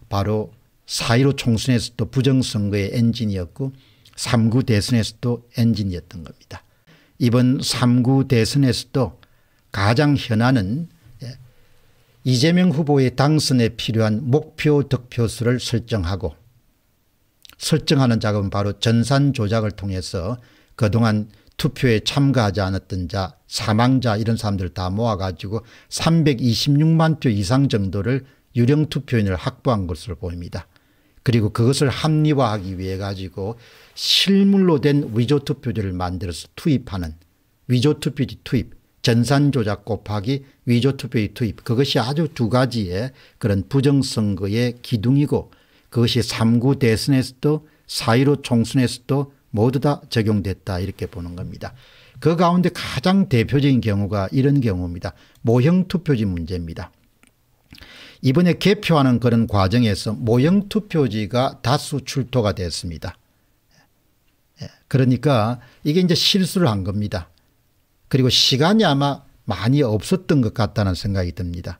S1: 바로 4.15 총선에서도 부정선거의 엔진이었고 3구 대선에서도 엔진이었던 겁니다. 이번 3구 대선에서도 가장 현안은 예, 이재명 후보의 당선에 필요한 목표 득표수를 설정하고 설정하는 작업은 바로 전산 조작을 통해서 그동안 투표에 참가하지 않았던 자 사망자 이런 사람들 다 모아가지고 326만 표 이상 정도를 유령 투표인을 확보한 것으로 보입니다. 그리고 그것을 합리화하기 위해 가지고 실물로 된 위조 투표지를 만들어서 투입하는 위조 투표지 투입 전산 조작 곱하기 위조 투표지 투입 그것이 아주 두 가지의 그런 부정선거의 기둥이고 그것이 3구 대선에서도 4.15 총선에서도 모두 다 적용됐다 이렇게 보는 겁니다. 그 가운데 가장 대표적인 경우가 이런 경우입니다. 모형투표지 문제입니다. 이번에 개표하는 그런 과정에서 모형투표지가 다수 출토가 됐습니다. 예, 그러니까 이게 이제 실수를 한 겁니다. 그리고 시간이 아마 많이 없었던 것 같다는 생각이 듭니다.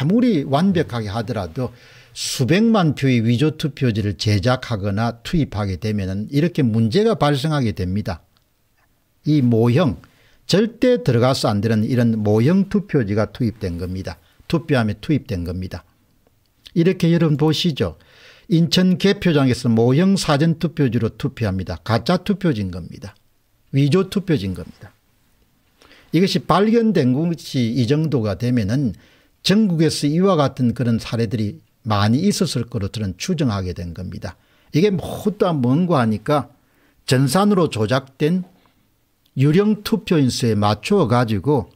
S1: 아무리 완벽하게 하더라도 수백만 표의 위조 투표지를 제작하거나 투입하게 되면 이렇게 문제가 발생하게 됩니다. 이 모형 절대 들어가서 안 되는 이런 모형 투표지가 투입된 겁니다. 투표함에 투입된 겁니다. 이렇게 여러분 보시죠. 인천 개표장에서 모형 사전 투표지로 투표합니다. 가짜 투표지인 겁니다. 위조 투표지인 겁니다. 이것이 발견된 것이 이 정도가 되면은 전국에서 이와 같은 그런 사례들이 많이 있었을 거로 저는 추정하게 된 겁니다. 이게 모두 뭔고 하니까 전산으로 조작된 유령 투표인수에 맞추어 가지고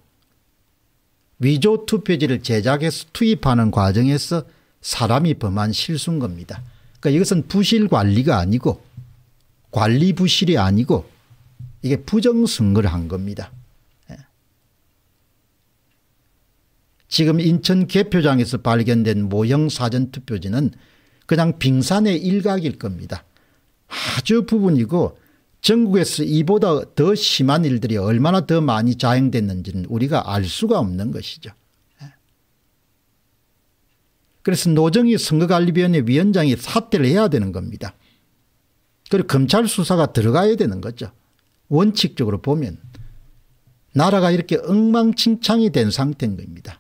S1: 위조 투표지를 제작해서 투입하는 과정에서 사람이 범한 실수인 겁니다. 그러니까 이것은 부실 관리가 아니고 관리 부실이 아니고 이게 부정선거를 한 겁니다. 지금 인천 개표장에서 발견된 모형 사전투표지는 그냥 빙산의 일각일 겁니다. 아주 부분이고 전국에서 이보다 더 심한 일들이 얼마나 더 많이 자행됐는지는 우리가 알 수가 없는 것이죠. 예. 그래서 노정희 선거관리위원회 위원장이 사퇴를 해야 되는 겁니다. 그리고 검찰 수사가 들어가야 되는 거죠. 원칙적으로 보면 나라가 이렇게 엉망진창이 된 상태인 겁니다.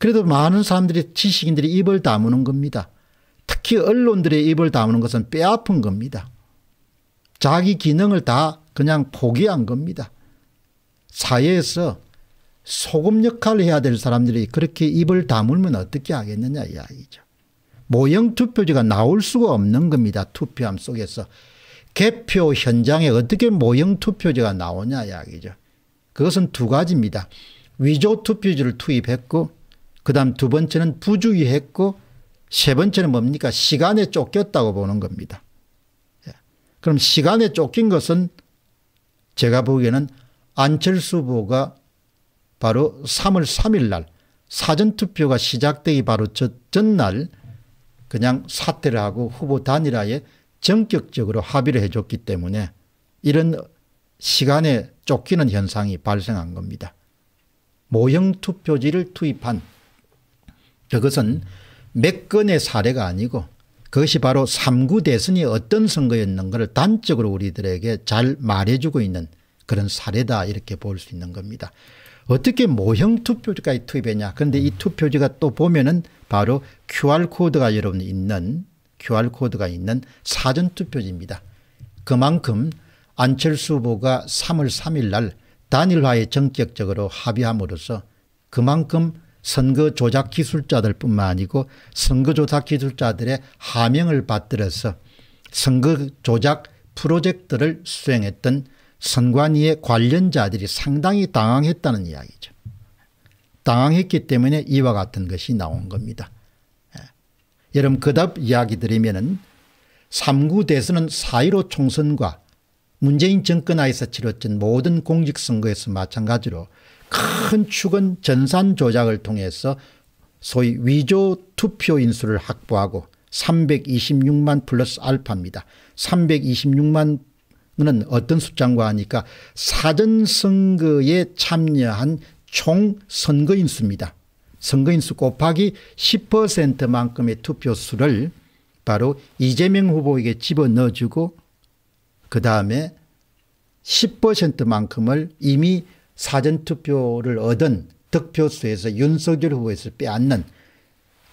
S1: 그래도 많은 사람들이 지식인들이 입을 다무는 겁니다. 특히 언론들의 입을 다무는 것은 뼈아픈 겁니다. 자기 기능을 다 그냥 포기한 겁니다. 사회에서 소금 역할을 해야 될 사람들이 그렇게 입을 다물면 어떻게 하겠느냐 이야기죠. 모형 투표지가 나올 수가 없는 겁니다. 투표함 속에서. 개표 현장에 어떻게 모형 투표지가 나오냐 이야기죠. 그것은 두 가지입니다. 위조 투표지를 투입했고 그 다음 두 번째는 부주의했고 세 번째는 뭡니까? 시간에 쫓겼다고 보는 겁니다. 예. 그럼 시간에 쫓긴 것은 제가 보기에는 안철수 후보가 바로 3월 3일 날 사전투표가 시작되기 바로 전날 그냥 사퇴를 하고 후보 단일화에 전격적으로 합의를 해줬기 때문에 이런 시간에 쫓기는 현상이 발생한 겁니다. 모형투표지를 투입한 그것은 몇 건의 사례가 아니고 그것이 바로 3구 대선이 어떤 선거였는가를 단적으로 우리들에게 잘 말해주고 있는 그런 사례다 이렇게 볼 수 있는 겁니다. 어떻게 모형 투표지까지 투입했냐. 그런데 이 음. 투표지가 또 보면은 바로 QR코드가 여러분 있는 QR코드가 있는 사전투표지입니다. 그만큼 안철수 후보가 3월 3일 날 단일화에 전격적으로 합의함으로써 그만큼 선거 조작 기술자들 뿐만 아니고 선거 조작 기술자들의 하명을 받들어서 선거 조작 프로젝트를 수행했던 선관위의 관련자들이 상당히 당황했다는 이야기죠. 당황했기 때문에 이와 같은 것이 나온 겁니다. 예. 여러분 그 답 이야기 드리면은 3구 대선은 4.15 총선과 문재인 정권 하에서 치러진 모든 공직선거에서 마찬가지로 큰 축은 전산 조작을 통해서 소위 위조 투표 인수를 확보하고 326만 플러스 알파입니다. 326만 은 어떤 숫자인가 하니까 사전선거에 참여한 총 선거인수입니다. 선거인수 곱하기 10%만큼의 투표수를 바로 이재명 후보에게 집어넣어주고 그 다음에 10%만큼을 이미 사전투표를 얻은 득표수에서 윤석열 후보에서 빼앗는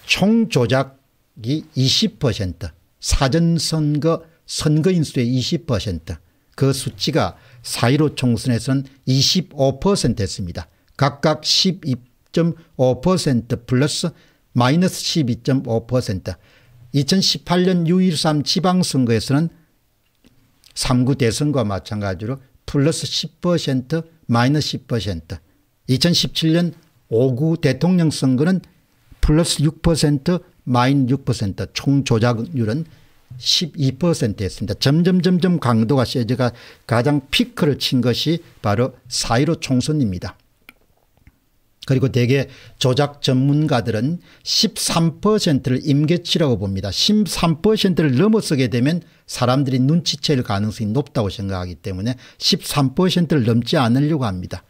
S1: 총조작이 20% 사전선거 선거인수의 20%그 수치가 4.15 총선에서는 25%였습니다. 각각 12.5% 플러스 마이너스 12.5% 2018년 6.13 지방선거에서는 3구 대선과 마찬가지로 플러스 10% 마이너스 10%, 2017년 5구 대통령 선거는 플러스 6% 마이너스 6%총 조작률은 12%였습니다. 점점 점점 강도가 세져가 가장 피크를 친 것이 바로 4.15 총선입니다. 그리고 대개 조작 전문가들은 13%를 임계치라고 봅니다. 13%를 넘어서게 되면 사람들이 눈치챌 가능성이 높다고 생각하기 때문에 13%를 넘지 않으려고 합니다.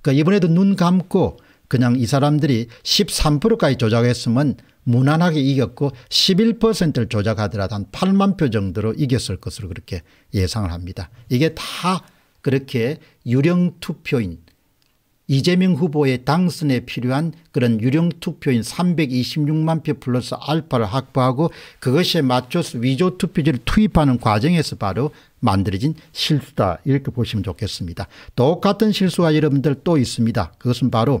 S1: 그러니까 이번에도 눈 감고 그냥 이 사람들이 13%까지 조작했으면 무난하게 이겼고 11%를 조작하더라도 한 8만 표 정도로 이겼을 것으로 그렇게 예상을 합니다. 이게 다 그렇게 유령 투표인 이재명 후보의 당선에 필요한 그런 유령 투표인 326만 표 플러스 알파를 확보하고 그것에 맞춰서 위조 투표지를 투입하는 과정에서 바로 만들어진 실수다 이렇게 보시면 좋겠습니다. 똑같은 실수가 여러분들 또 있습니다. 그것은 바로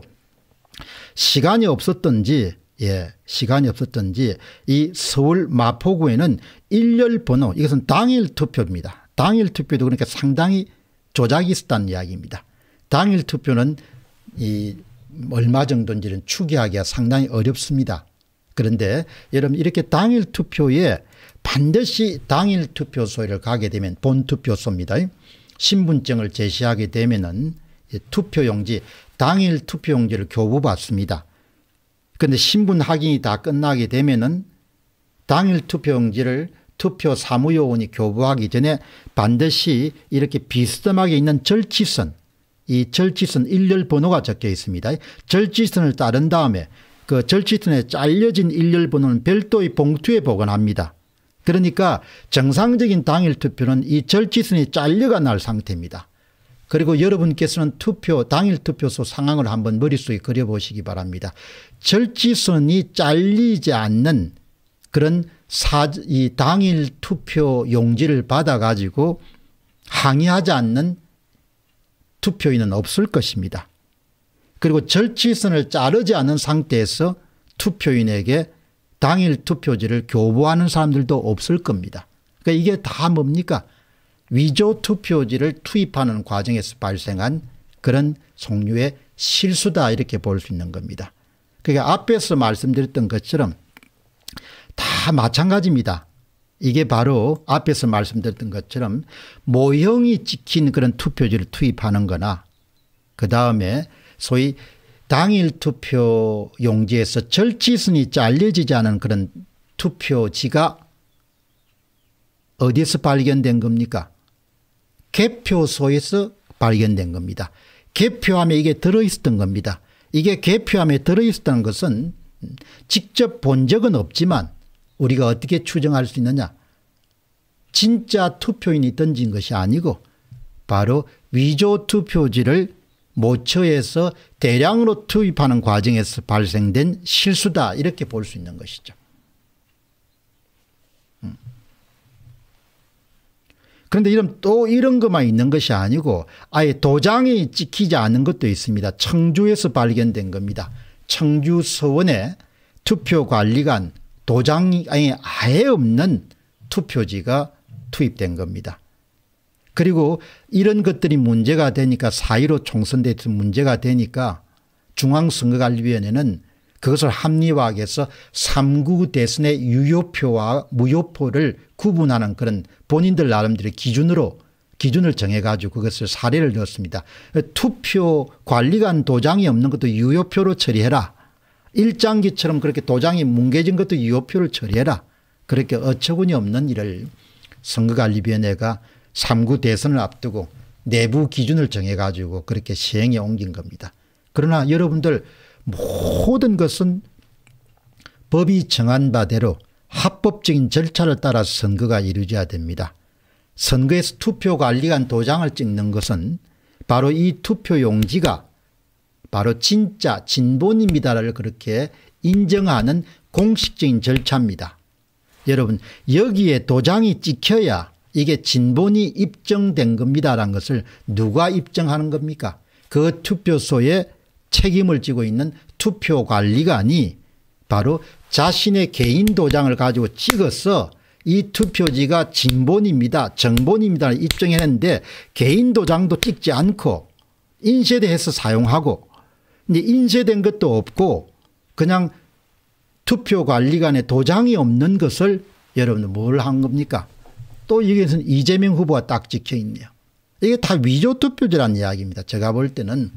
S1: 시간이 없었던지 예, 시간이 없었던지 이 서울 마포구에는 일렬 번호 이것은 당일 투표입니다. 당일 투표도 그러니까 상당히 조작이 있었다는 이야기입니다. 당일 투표는 이 얼마 정도인지는 추계하기가 상당히 어렵습니다. 그런데 여러분 이렇게 당일 투표에 반드시 당일 투표소를 가게 되면 본 투표소입니다. 신분증을 제시하게 되면은 투표용지 당일 투표용지를 교부받습니다. 그런데 신분 확인이 다 끝나게 되면은 당일 투표용지를 투표 사무요원이 교부하기 전에 반드시 이렇게 비스듬하게 있는 절치선 이 절지선 일렬 번호가 적혀 있습니다. 절지선을 따른 다음에 그 절지선에 잘려진 일렬 번호는 별도의 봉투에 보관합니다. 그러니까 정상적인 당일 투표는 이 절지선이 잘려가 날 상태입니다. 그리고 여러분께서는 투표 당일 투표소 상황을 한번 머릿속에 그려보시기 바랍니다. 절지선이 잘리지 않는 그런 사, 이 당일 투표 용지를 받아가지고 항의하지 않는 투표인은 없을 것입니다. 그리고 절취선을 자르지 않은 상태에서 투표인에게 당일 투표지를 교부하는 사람들도 없을 겁니다. 그러니까 이게 다 뭡니까? 위조 투표지를 투입하는 과정에서 발생한 그런 종류의 실수다 이렇게 볼 수 있는 겁니다. 그게 그러니까 앞에서 말씀드렸던 것처럼 다 마찬가지입니다. 이게 바로 앞에서 말씀드렸던 것처럼 모형이 찍힌 그런 투표지를 투입하는 거나 그 다음에 소위 당일 투표 용지에서 절취순이 잘려지지 않은 그런 투표지가 어디서 발견된 겁니까 개표소에서 발견된 겁니다. 개표함에 이게 들어있었던 겁니다. 이게 개표함에 들어있었다는 것은 직접 본 적은 없지만 우리가 어떻게 추정할 수 있느냐. 진짜 투표인이 던진 것이 아니고 바로 위조 투표지를 모처에서 대량으로 투입하는 과정에서 발생된 실수다 이렇게 볼 수 있는 것이죠. 음. 그런데 이런 또 이런 것만 있는 것이 아니고 아예 도장이 찍히지 않은 것도 있습니다. 청주에서 발견된 겁니다. 청주 서원의 투표관리관 도장이 아니 아예 없는 투표지가 투입된 겁니다. 그리고 이런 것들이 문제가 되니까 사1로 총선 때 문제가 되니까 중앙선거관리위원회는 그것을 합리화하기 해서 3구 대선의 유효표와 무효표를 구분하는 그런 본인들 나름대로 기준으로 기준을 정해가지고 그것을 사례를 넣었습니다. 투표 관리관 도장이 없는 것도 유효표로 처리해라. 일장기처럼 그렇게 도장이 뭉개진 것도 유효표를 처리해라. 그렇게 어처구니 없는 일을 선거관리위원회가 3구 대선을 앞두고 내부 기준을 정해가지고 그렇게 시행에 옮긴 겁니다. 그러나 여러분들 모든 것은 법이 정한 바대로 합법적인 절차를 따라 선거가 이루어져야 됩니다. 선거에서 투표관리관 도장을 찍는 것은 바로 이 투표용지가 바로 진짜 진본입니다를 그렇게 인정하는 공식적인 절차입니다. 여러분 여기에 도장이 찍혀야 이게 진본이 입증된 겁니다라는 것을 누가 입증하는 겁니까? 그 투표소에 책임을 지고 있는 투표관리관이 바로 자신의 개인 도장을 가지고 찍어서 이 투표지가 진본입니다. 정본입니다. 입증했는데 개인 도장도 찍지 않고 인쇄대해서 사용하고 인쇄된 것도 없고 그냥 투표관리관에 도장이 없는 것을 여러분들 뭘 한 겁니까? 또 여기에서는 이재명 후보가 딱 찍혀있네요. 이게 다 위조투표지란 이야기입니다. 제가 볼 때는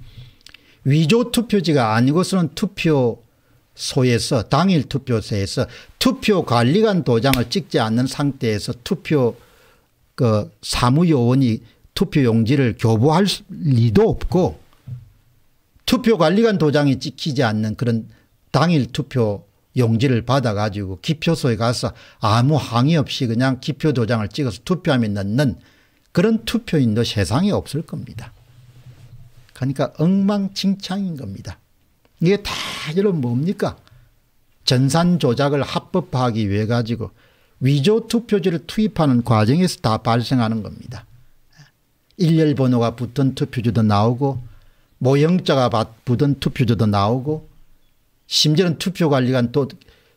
S1: 위조투표지가 아니고서는 투표소에서 당일 투표소에서 투표관리관 도장을 찍지 않는 상태에서 투표 그 사무요원이 투표용지를 교부할 리도 없고 투표관리관 도장이 찍히지 않는 그런 당일 투표 용지를 받아가지고 기표소에 가서 아무 항의 없이 그냥 기표 도장을 찍어서 투표함에 넣는 그런 투표인도 세상에 없을 겁니다. 그러니까 엉망진창인 겁니다. 이게 다 여러분 뭡니까? 전산 조작을 합법화하기 위해 가지고 위조 투표지를 투입하는 과정에서 다 발생하는 겁니다. 일렬 번호가 붙은 투표지도 나오고 모형자가 바쁘든 투표제도 나오고 심지어는 투표관리관 또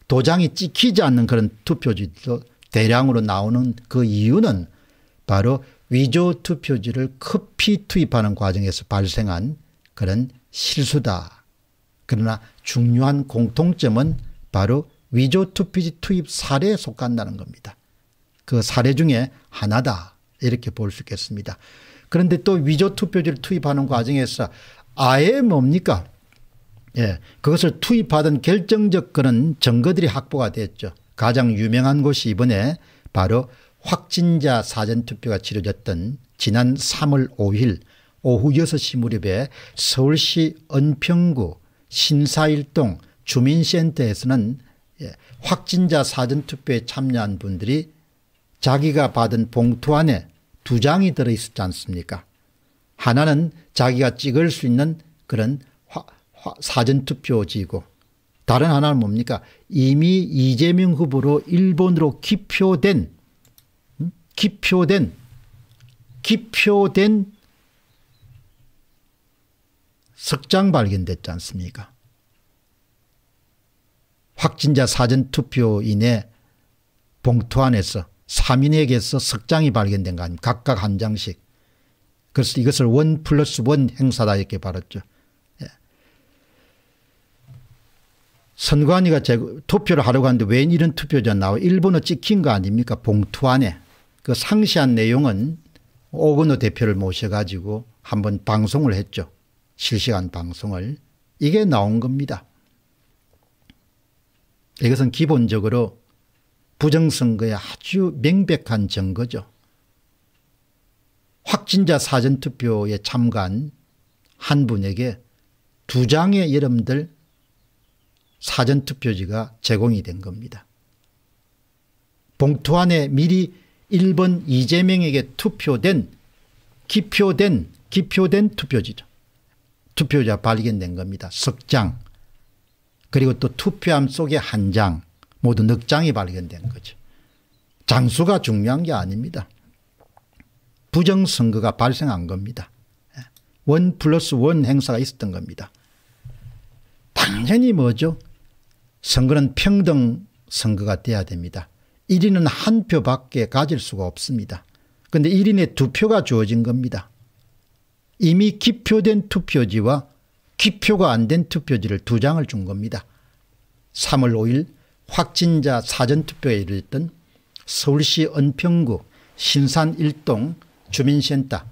S1: 도장이 찍히지 않는 그런 투표지도 대량으로 나오는 그 이유는 바로 위조 투표지를 커피 투입하는 과정에서 발생한 그런 실수다. 그러나 중요한 공통점은 바로 위조 투표지 투입 사례에 속한다는 겁니다. 그 사례 중에 하나다. 이렇게 볼 수 있겠습니다. 그런데 또 위조 투표지를 투입하는 과정에서 아예 뭡니까? 예. 그것을 투입하던 결정적 그런 증거들이 확보가 됐죠. 가장 유명한 곳이 이번에 바로 확진자 사전투표가 치러졌던 지난 3월 5일 오후 6시 무렵에 서울시 은평구 신사일동 주민센터에서는 예, 확진자 사전투표에 참여한 분들이 자기가 받은 봉투 안에 두 장이 들어있었지 않습니까 하나는 자기가 찍을 수 있는 그런 화, 화, 사전투표지고 이 다른 하나는 뭡니까 이미 이재명 후보로 일본으로 기표된 음? 기표된 기표된 석장 발견됐지 않습니까 확진자 사전투표인의 봉투 안에서 3인에게서 석장이 발견된 거 아닙니까 각각 한 장씩 그래서 이것을 원 플러스 원 행사다 이렇게 말했죠. 예. 선관위가 투표를 하려고 하는데 웬 이런 투표자 나와 일본어 찍힌 거 아닙니까 봉투 안에 그 상시한 내용은 오건호 대표를 모셔가지고 한번 방송을 했죠. 실시간 방송을 이게 나온 겁니다. 이것은 기본적으로 부정선거의 아주 명백한 증거죠. 확진자 사전투표에 참가한 한 분에게 두 장의 여러분들 사전투표지가 제공이 된 겁니다. 봉투 안에 미리 1번 이재명에게 투표된 기표된 기표된 투표지죠. 투표자 발견된 겁니다. 석 장. 그리고 또 투표함 속에 한 장, 모두 넉 장이 발견된 거죠. 장수가 중요한 게 아닙니다. 부정선거가 발생한 겁니다. 원 플러스 원 행사가 있었던 겁니다. 당연히 뭐죠? 선거는 평등 선거가 돼야 됩니다. 1인은 한 표밖에 가질 수가 없습니다. 그런데 1인의 두 표가 주어진 겁니다. 이미 기표된 투표지와 기표가 안 된 투표지를 두 장을 준 겁니다. 3월 5일 확진자 사전투표에 이르렀던 서울시 은평구 신산 1동 주민센터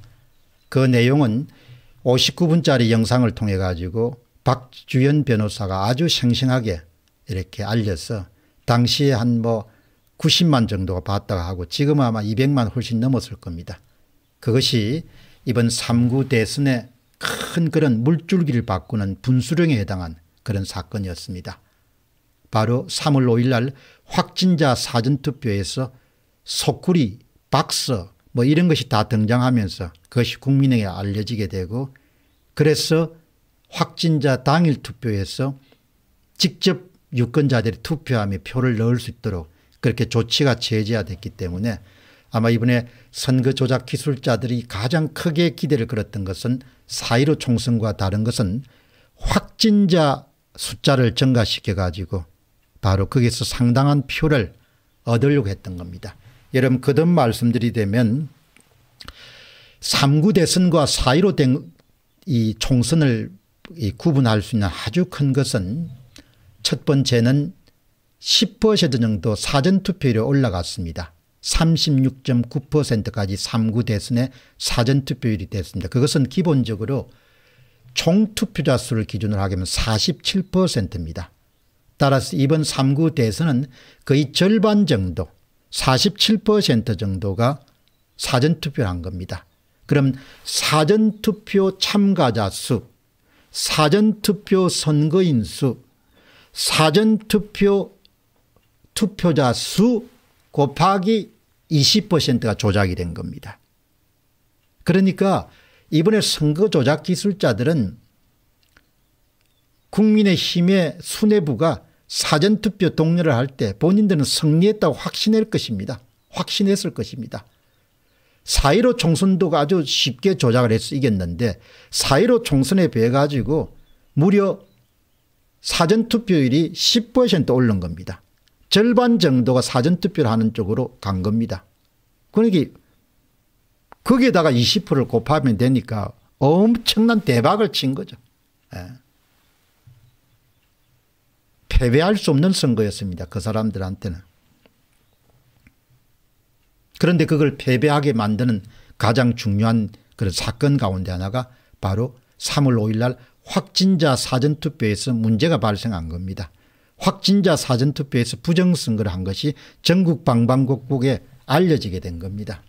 S1: 그 내용은 59분짜리 영상을 통해 가지고 박주연 변호사가 아주 생생하게 이렇게 알려서 당시에 한 뭐 90만 정도가 봤다고 하고 지금 은 아마 200만 훨씬 넘었을 겁니다. 그것이 이번 3구 대선의 큰 그런 물줄기를 바꾸는 분수령에 해당한 그런 사건이었습니다. 바로 3월 5일 날 확진자 사전투표에서 소쿠리 박서 뭐 이런 것이 다 등장하면서 그것이 국민에게 알려지게 되고 그래서 확진자 당일 투표에서 직접 유권자들이 투표함에 표를 넣을 수 있도록 그렇게 조치가 제재화됐기 때문에 아마 이번에 선거 조작 기술자들이 가장 크게 기대를 걸었던 것은 사1 5 총선과 다른 것은 확진자 숫자를 증가시켜 가지고 바로 거기서 상당한 표를 얻으려고 했던 겁니다. 여러분 거듭 말씀들이 되면 3구 대선과 4.15된이 총선을 이 구분할 수 있는 아주 큰 것은 첫 번째는 10% 정도 사전투표율이 올라갔습니다. 36.9%까지 3구 대선의 사전투표율이 됐습니다. 그것은 기본적으로 총투표자 수를 기준으로 하게 되면 47%입니다. 따라서 이번 3구 대선은 거의 절반 정도 47% 정도가 사전투표를 한 겁니다. 그럼 사전투표 참가자 수, 사전투표 선거인 수, 사전투표 투표자 수 곱하기 20%가 조작이 된 겁니다. 그러니까 이번에 선거 조작 기술자들은 국민의힘의 수뇌부가 사전투표 독려를할 때 본인들은 승리했다고 확신할 것입니다. 확신했을 것입니다. 4.15총선도 아주 쉽게 조작을 해서 이겼는데 4.15 총선에 비해 가지고 무려 사전투표율이 10% 오른 겁니다. 절반 정도가 사전투표를 하는 쪽으로 간 겁니다. 그러니 거기에다가 20%를 곱하면 되니까 엄청난 대박을 친 거죠. 예. 패배할 수 없는 선거였습니다. 그 사람들한테는. 그런데 그걸 패배하게 만드는 가장 중요한 그런 사건 가운데 하나가 바로 3월 5일 날 확진자 사전투표에서 문제가 발생한 겁니다. 확진자 사전투표에서 부정선거를 한 것이 전국 방방곡곡에 알려지게 된 겁니다.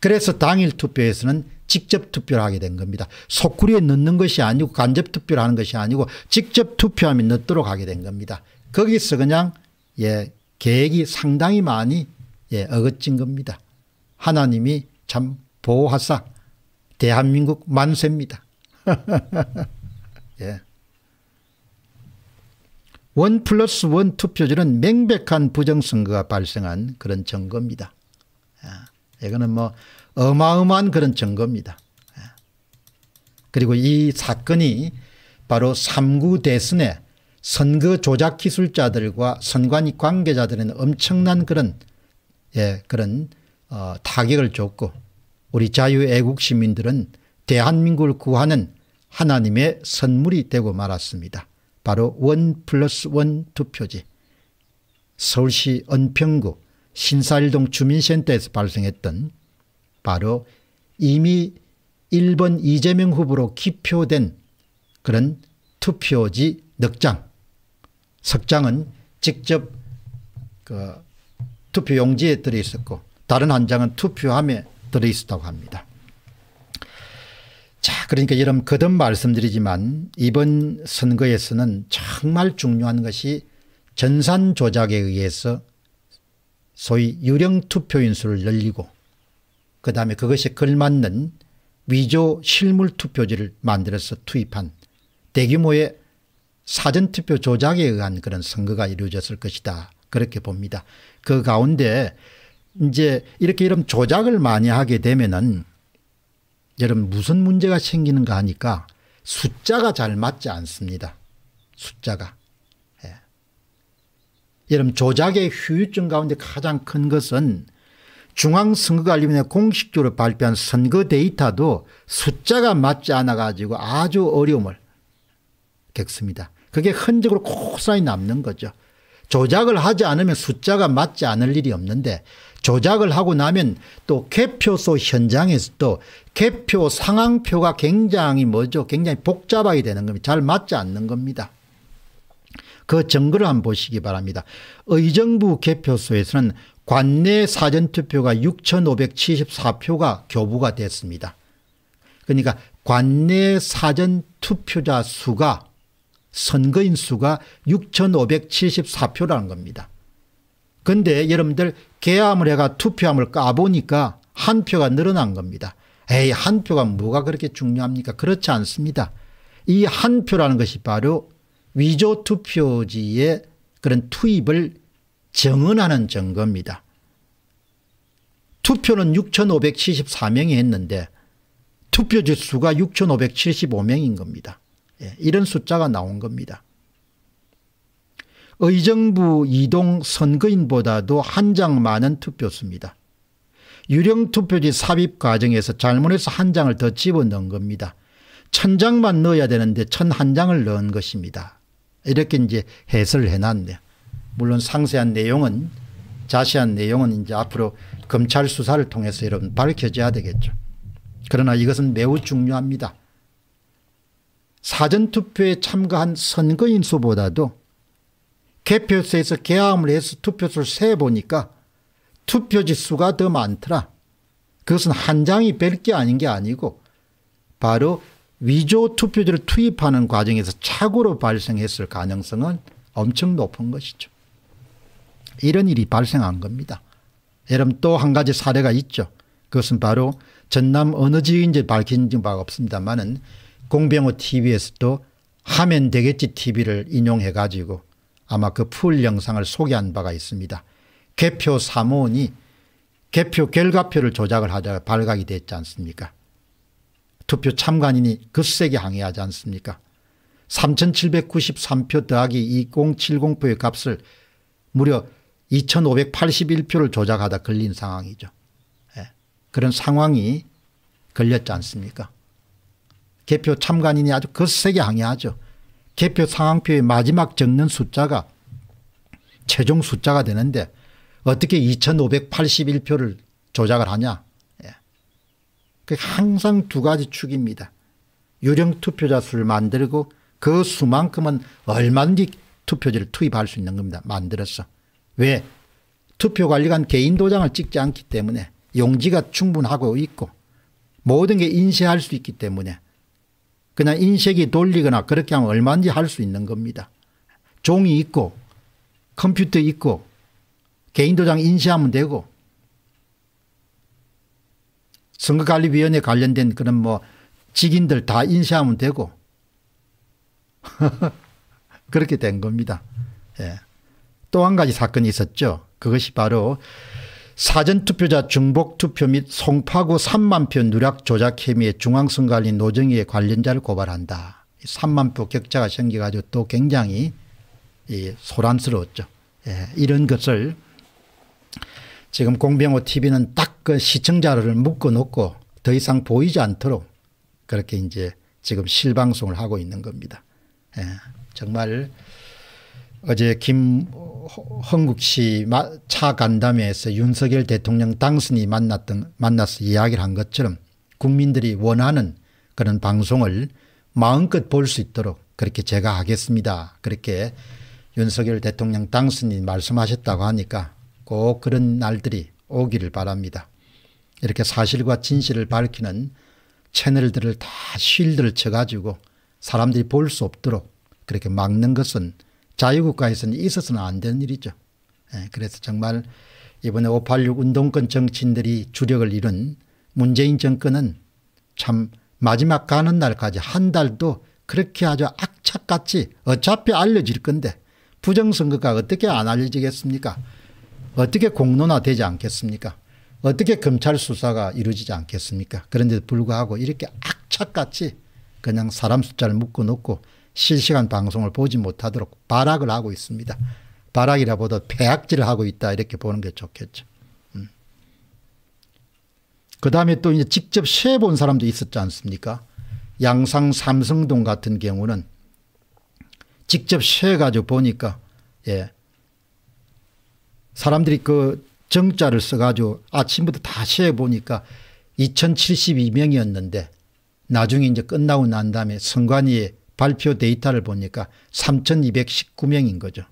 S1: 그래서 당일 투표에서는 직접 투표를 하게 된 겁니다. 소쿠리에 넣는 것이 아니고 간접 투표를 하는 것이 아니고 직접 투표하면 넣도록 하게 된 겁니다. 거기서 그냥 예 계획이 상당히 많이 예 어긋진 겁니다. 하나님이 참 보호하사 대한민국 만세입니다. 예. 원 플러스 원 투표제는 명백한 부정선거가 발생한 그런 증거입니다. 예. 이거는 뭐 어마어마한 그런 증거입니다. 그리고 이 사건이 바로 3구 대선의 선거 조작 기술자들과 선관위 관계자들은 엄청난 그런 예, 그런 어, 타격을 줬고 우리 자유애국 시민들은 대한민국을 구하는 하나님의 선물이 되고 말았습니다. 바로 원 플러스 원 투표지 서울시 은평구 신사일동 주민센터에서 발생했던 바로 이미 1번 이재명 후보로 기표된 그런 투표지 넉장, 석장은 직접 그 투표용지에 들어있었고 다른 한 장은 투표함에 들어있었다고 합니다. 자 그러니까 여러분 거듭 말씀드리지만 이번 선거에서는 정말 중요한 것이 전산 조작에 의해서 소위 유령 투표인수를 늘리고 그 다음에 그것에 걸맞는 위조 실물 투표지를 만들어서 투입한 대규모의 사전투표 조작에 의한 그런 선거가 이루어졌을 것이다. 그렇게 봅니다. 그 가운데 이제 이렇게 이런 조작을 많이 하게 되면은 여러분 무슨 문제가 생기는가 하니까 숫자가 잘 맞지 않습니다. 숫자가. 예. 여러분 조작의 휴유증 가운데 가장 큰 것은 중앙선거관리위원회 공식적으로 발표한 선거 데이터도 숫자가 맞지 않아 가지고 아주 어려움을 겪습니다. 그게 흔적으로 고스란히 남는 거죠. 조작을 하지 않으면 숫자가 맞지 않을 일이 없는데 조작을 하고 나면 또 개표소 현장에서 도 개표 상황표가 굉장히 뭐죠 굉장히 복잡하게 되는 겁니다. 잘 맞지 않는 겁니다. 그 증거를 한번 보시기 바랍니다. 의정부 개표소에서는 관내 사전투표가 6,574표가 교부가 됐습니다. 그러니까 관내 사전투표자 수가 선거인 수가 6,574표라는 겁니다. 근데 여러분들 개함을 해가 투표함을 까보니까 한 표가 늘어난 겁니다. 에이 한 표가 뭐가 그렇게 중요합니까? 그렇지 않습니다. 이 한 표라는 것이 바로 위조 투표지의 그런 투입을 정언하는 증거입니다. 투표는 6,574명이 했는데 투표 지수가 6,575명인 겁니다. 예, 이런 숫자가 나온 겁니다. 의정부 이동 선거인보다도 한 장 많은 투표수입니다. 유령 투표지 삽입 과정에서 잘못해서 한 장을 더 집어넣은 겁니다. 천 장만 넣어야 되는데 천 한 장을 넣은 것입니다. 이렇게 이제 해설을 해놨네요. 물론 상세한 내용은 자세한 내용은 이제 앞으로 검찰 수사를 통해서 여러분 밝혀져야 되겠죠. 그러나 이것은 매우 중요합니다. 사전투표에 참가한 선거인 수보다도 개표소에서 개함을 해서 투표수를 세보니까 투표지 수가 더 많더라. 그것은 한 장이 별게 아닌 게 아니고 바로 위조 투표지를 투입하는 과정에서 착오로 발생했을 가능성은 엄청 높은 것이죠. 이런 일이 발생한 겁니다. 여러분 또 한 가지 사례가 있죠. 그것은 바로 전남 어느 지역인지 밝힌 바가 없습니다만은 공병호 TV에서도 하면 되겠지 TV를 인용해 가지고 아마 그 풀 영상을 소개한 바가 있습니다. 개표 사무원이 개표 결과표를 조작을 하다가 발각이 됐지 않습니까? 투표 참관인이 급세게 항의하지 않습니까? 3793표 더하기 2070표의 값을 무려 2581표를 조작하다 걸린 상황이죠. 예. 그런 상황이 걸렸지 않습니까? 개표 참관인이 아주 거세게 항의하죠. 개표 상황표의 마지막 적는 숫자가 최종 숫자가 되는데 어떻게 2581표를 조작을 하냐. 예. 항상 두 가지 축입니다. 유령 투표자 수를 만들고 그 수만큼은 얼마든지 투표지를 투입할 수 있는 겁니다. 만들었어 왜? 투표관리관 개인 도장을 찍지 않기 때문에 용지가 충분하고 있고 모든 게 인쇄할 수 있기 때문에 그냥 인쇄기 돌리거나 그렇게 하면 얼마든지 할 수 있는 겁니다. 종이 있고 컴퓨터 있고 개인 도장 인쇄하면 되고 선거관리위원회 관련된 그런 뭐 직인들 다 인쇄하면 되고 그렇게 된 겁니다. 예. 또한 가지 사건이 있었죠. 그것이 바로 사전투표자 중복투표 및 송파구 3만 표 누락 조작 혐의의 중앙선관위 노정위의 관련자를 고발한다. 3만 표 격차가 생겨가지고 또 굉장히 소란스러웠죠. 예, 이런 것을 지금 공병호 TV는 딱 그 시청자를 묶어놓고 더 이상 보이지 않도록 그렇게 이제 지금 실방송을 하고 있는 겁니다. 예, 정말 어제 김 헌국 시차 간담회에서 윤석열 대통령 당선이 만났던, 만나서 이야기를 한 것처럼 국민들이 원하는 그런 방송을 마음껏 볼 수 있도록 그렇게 제가 하겠습니다. 그렇게 윤석열 대통령 당선이 말씀하셨다고 하니까 꼭 그런 날들이 오기를 바랍니다. 이렇게 사실과 진실을 밝히는 채널들을 다 쉴드를 쳐가지고 사람들이 볼 수 없도록 그렇게 막는 것은 자유국가에서는 있어서는 안 되는 일이죠. 예, 그래서 정말 이번에 586 운동권 정치인들이 주력을 잃은 문재인 정권은 참 마지막 가는 날까지 한 달도 그렇게 아주 악착같이 어차피 알려질 건데 부정선거가 어떻게 안 알려지겠습니까? 어떻게 공론화되지 않겠습니까? 어떻게 검찰 수사가 이루어지지 않겠습니까? 그런데도 불구하고 이렇게 악착같이 그냥 사람 숫자를 묶어놓고 실시간 방송을 보지 못하도록 발악을 하고 있습니다. 발악이라보다 폐악질을 하고 있다 이렇게 보는 게 좋겠죠. 음. 그 다음에 또 이제 직접 세본 사람도 있었지 않습니까? 양상 삼성동 같은 경우는 직접 세가지고 보니까 예. 사람들이 그 정자를 써가지고 아침부터 다시 해보니까 2072명이었는데 나중에 이제 끝나고 난 다음에 선관위에 발표 데이터를 보니까 3219명인 거죠.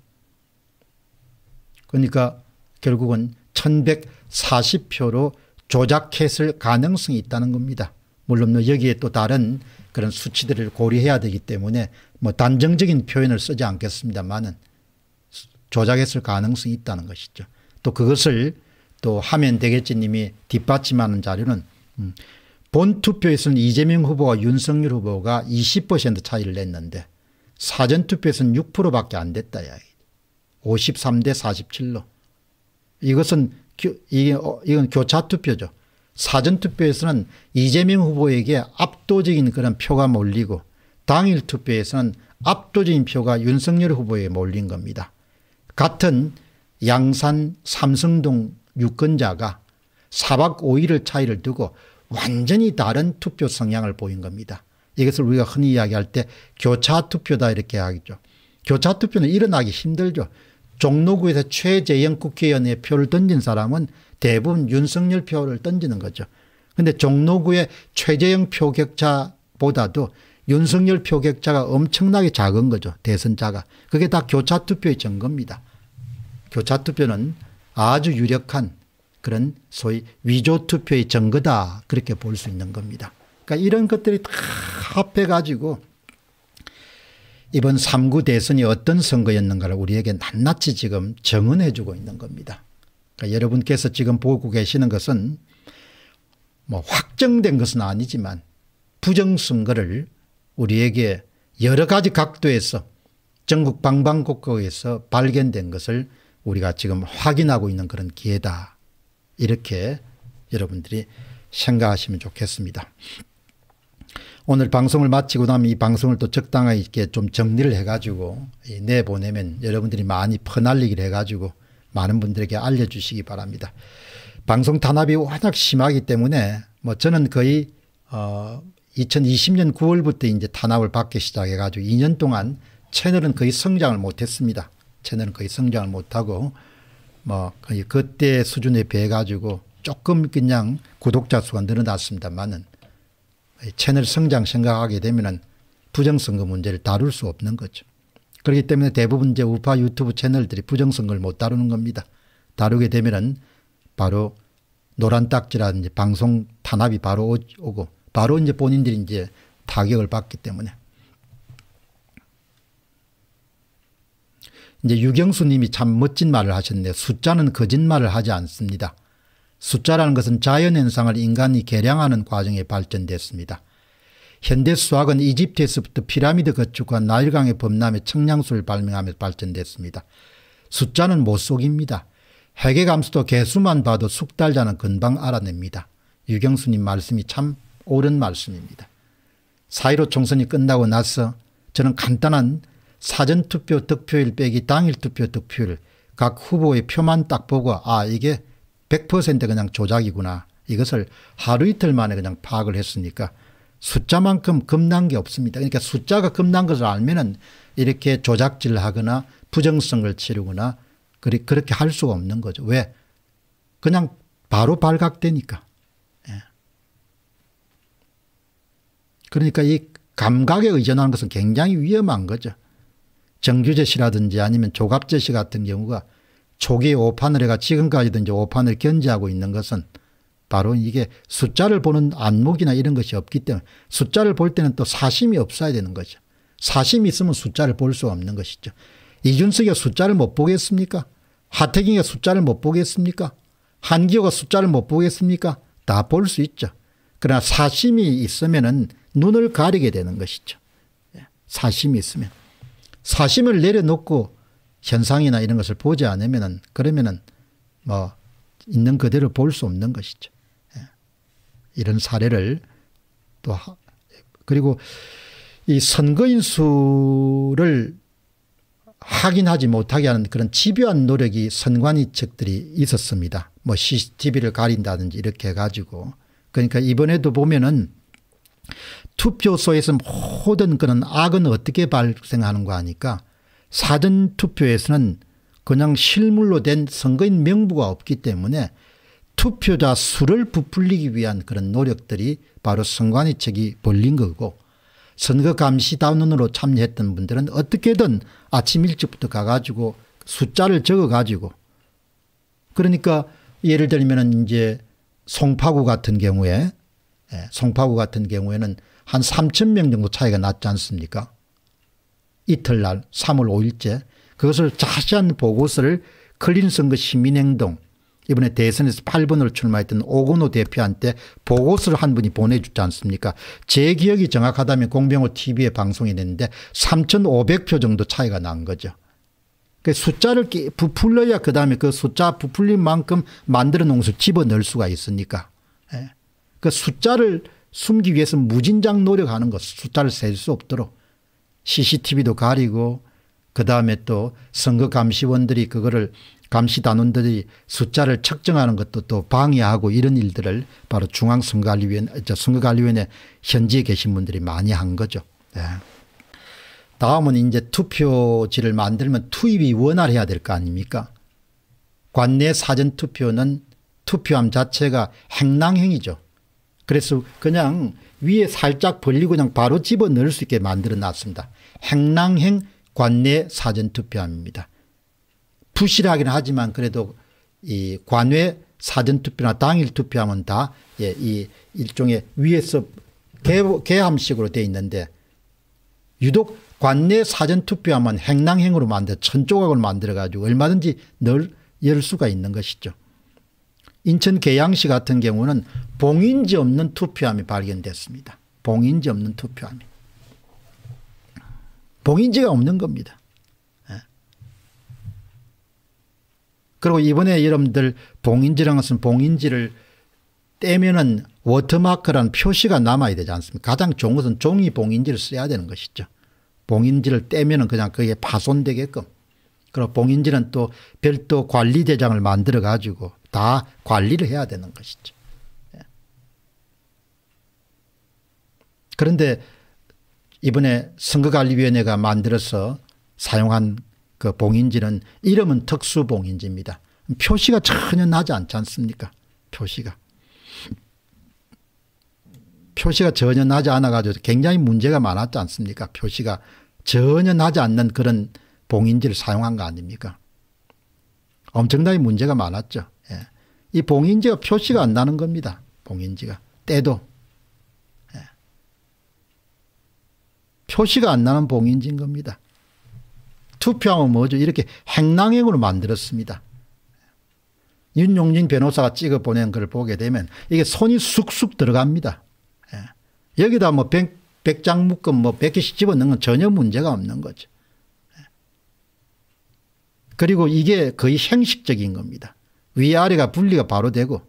S1: 그러니까 결국은 1140표로 조작했을 가능성이 있다는 겁니다. 물론 뭐 여기에 또 다른 그런 수치들을 고려해야 되기 때문에 뭐 단정적인 표현을 쓰지 않겠습니다만은 조작했을 가능성이 있다는 것이죠. 또 그것을 또 하면 되겠지 님이 뒷받침하는 자료는 음 본투표에서는 이재명 후보와 윤석열 후보가 20% 차이를 냈는데 사전투표에서는 6%밖에 안 됐다. 53대 47로. 이것은 이게, 어, 이건 교차투표죠. 사전투표에서는 이재명 후보에게 압도적인 그런 표가 몰리고 당일 투표에서는 압도적인 표가 윤석열 후보에 몰린 겁니다. 같은 양산 삼성동 유권자가 4박 5일을 차이를 두고 완전히 다른 투표 성향을 보인 겁니다. 이것을 우리가 흔히 이야기할 때 교차 투표다 이렇게 하겠죠. 교차 투표는 일어나기 힘들죠. 종로구에서 최재형 국회의원의 표를 던진 사람은 대부분 윤석열 표를 던지는 거죠. 근데 종로구의 최재형 표격차보다도 윤석열 표격차가 엄청나게 작은 거죠. 대선자가. 그게 다 교차투표의 증거입니다. 교차투표는 아주 유력한 그런 소위 위조 투표의 증거다 그렇게 볼 수 있는 겁니다. 그러니까 이런 것들이 다 합해가지고 이번 3구 대선이 어떤 선거였는가를 우리에게 낱낱이 지금 정언해 주고 있는 겁니다. 그러니까 여러분께서 지금 보고 계시는 것은 뭐 확정된 것은 아니지만 부정선거를 우리에게 여러 가지 각도에서 전국 방방곡곡에서 발견된 것을 우리가 지금 확인하고 있는 그런 기회다 이렇게 여러분들이 생각하시면 좋겠습니다. 오늘 방송을 마치고 나면 이 방송을 또 적당하게 좀 정리를 해가지고 내보내면 여러분들이 많이 퍼날리기를 해가지고 많은 분들에게 알려주시기 바랍니다. 방송 단합이 워낙 심하기 때문에 뭐 저는 거의 어 2020년 9월부터 이제 단합을 받기 시작해가지고 2년 동안 채널은 거의 성장을 못했습니다. 채널은 거의 성장을 못하고 뭐 그때 수준에 비해 가지고 조금 그냥 구독자 수가 늘어났습니다만은 채널 성장 생각하게 되면은 부정선거 문제를 다룰 수 없는 거죠. 그렇기 때문에 대부분 이제 우파 유튜브 채널들이 부정선거를 못 다루는 겁니다. 다루게 되면은 바로 노란 딱지라든지 방송 탄압이 바로 오고 바로 이제 본인들이 이제 타격을 받기 때문에 이제 유경수 님이 참 멋진 말을 하셨는데 숫자는 거짓말을 하지 않습니다. 숫자라는 것은 자연현상을 인간이 개량하는 과정에 발전됐습니다. 현대 수학은 이집트에서부터 피라미드 건축과 나일강의 범람에 청량수를 발명하며 발전됐습니다. 숫자는 모 속입니다. 해계감수도 개수만 봐도 숙달자는 금방 알아냅니다. 유경수님 말씀이 참 옳은 말씀입니다. 사이로 총선이 끝나고 나서 저는 간단한 사전투표 득표율 빼기 당일투표 득표율 각 후보의 표만 딱 보고 아 이게 100% 그냥 조작이구나 이것을 하루 이틀 만에 그냥 파악을 했으니까 숫자만큼 겁난 게 없습니다. 그러니까 숫자가 겁난 것을 알면은 이렇게 조작질 을 하거나 부정성을 치르거나 그 그렇게 할 수가 없는 거죠. 왜? 그냥 바로 발각되니까. 예. 그러니까 이 감각에 의존하는 것은 굉장히 위험한 거죠. 정규제시라든지 아니면 조갑제시 같은 경우가 초기 오판을 해가 지금까지도 이제 오판을 견제하고 있는 것은 바로 이게 숫자를 보는 안목이나 이런 것이 없기 때문에 숫자를 볼 때는 또 사심이 없어야 되는 거죠. 사심이 있으면 숫자를 볼 수 없는 것이죠. 이준석이 숫자를 못 보겠습니까? 하태경이 숫자를 못 보겠습니까? 한기호가 숫자를 못 보겠습니까? 다 볼 수 있죠. 그러나 사심이 있으면은 눈을 가리게 되는 것이죠. 예, 사심이 있으면. 사심을 내려놓고 현상이나 이런 것을 보지 않으면 그러면은 뭐 있는 그대로 볼 수 없는 것이죠. 예. 이런 사례를 또 하, 그리고 이 선거인 수를 확인하지 못하게 하는 그런 집요한 노력이 선관위 측들이 있었습니다. 뭐 CCTV를 가린다든지 이렇게 해가지고 그러니까 이번에도 보면은 투표소에서 모든 그런 악은 어떻게 발생하는거아니까 사전 투표에서는 그냥 실물로 된 선거인 명부가 없기 때문에 투표자 수를 부풀리기 위한 그런 노력들이 바로 선관위 책이 벌린 거고 선거 감시 단원으로 참여했던 분들은 어떻게든 아침 일찍부터 가가지고 숫자를 적어가지고 그러니까 예를 들면 이제 송파구 같은 경우에 예, 송파구 같은 경우에는 한 3천 명 정도 차이가 났지 않습니까? 이틀날 3월 5일째 그것을 자세한 보고서를 클린선거 시민행동 이번에 대선에서 8번으로 출마했던 오건호 대표한테 보고서를 한 분이 보내주지 않습니까 제 기억이 정확하다면 공병호 tv에 방송이 됐는데 3500표 정도 차이가 난 거죠. 그 숫자를 부풀려야 그다음에 그 숫자 부풀린 만큼 만들어 놓은 것을 집어넣을 수가 있으니까 그 숫자를 숨기 위해서 무진장 노력하는 것 숫자를 셀 수 없도록 CCTV도 가리고 그 다음에 또 선거 감시원들이 그거를 감시단원들이 숫자를 측정하는 것도 또 방해하고 이런 일들을 바로 중앙선거관리위원 회 선거관리위원회 현지에 계신 분들이 많이 한 거죠. 네. 다음은 이제 투표지를 만들면 투입이 원활해야 될 거 아닙니까? 관내 사전투표는 투표함 자체가 행랑행이죠 그래서 그냥 위에 살짝 벌리고 그냥 바로 집어넣을 수 있게 만들어 놨습니다. 행랑행 관내 사전투표함입니다. 부실하긴 하지만 그래도 이 관외 사전투표나 당일투표함은 다이 예, 일종의 위에서 개, 개함식으로 되어 있는데 유독 관내 사전투표함은 행랑행으로 만들어 천조각을 만들어 가지고 얼마든지 늘 열 수가 있는 것이죠. 인천 계양시 같은 경우는 봉인지 없는 투표함이 발견됐습니다. 봉인지 없는 투표함이. 봉인지가 없는 겁니다. 예. 그리고 이번에 여러분들 봉인지라는 것은 봉인지를 떼면은 워터마크라는 표시가 남아야 되지 않습니까? 가장 좋은 것은 종이 봉인지를 써야 되는 것이죠. 봉인지를 떼면은 그냥 그게 파손되게끔. 그리고 봉인지는 또 별도 관리대장을 만들어 가지고 다 관리를 해야 되는 것이죠. 예. 그런데 이번에 선거관리위원회가 만들어서 사용한 그 봉인지는 이름은 특수봉인지입니다. 표시가 전혀 나지 않지 않습니까? 표시가. 표시가 전혀 나지 않아가지고 굉장히 문제가 많았지 않습니까? 표시가 전혀 나지 않는 그런 봉인지를 사용한 거 아닙니까? 엄청나게 문제가 많았죠. 예. 이 봉인지가 표시가 안 나는 겁니다. 봉인지가. 때도. 예. 표시가 안 나는 봉인지인 겁니다. 투표하면 뭐죠? 이렇게 행랑행으로 만들었습니다. 윤용진 변호사가 찍어 보낸 글 보게 되면 이게 손이 쑥쑥 들어갑니다. 예. 여기다 뭐1 0장 묶음 뭐 100개씩 뭐 집어넣는 건 전혀 문제가 없는 거죠. 그리고 이게 거의 형식적인 겁니다. 위아래가 분리가 바로 되고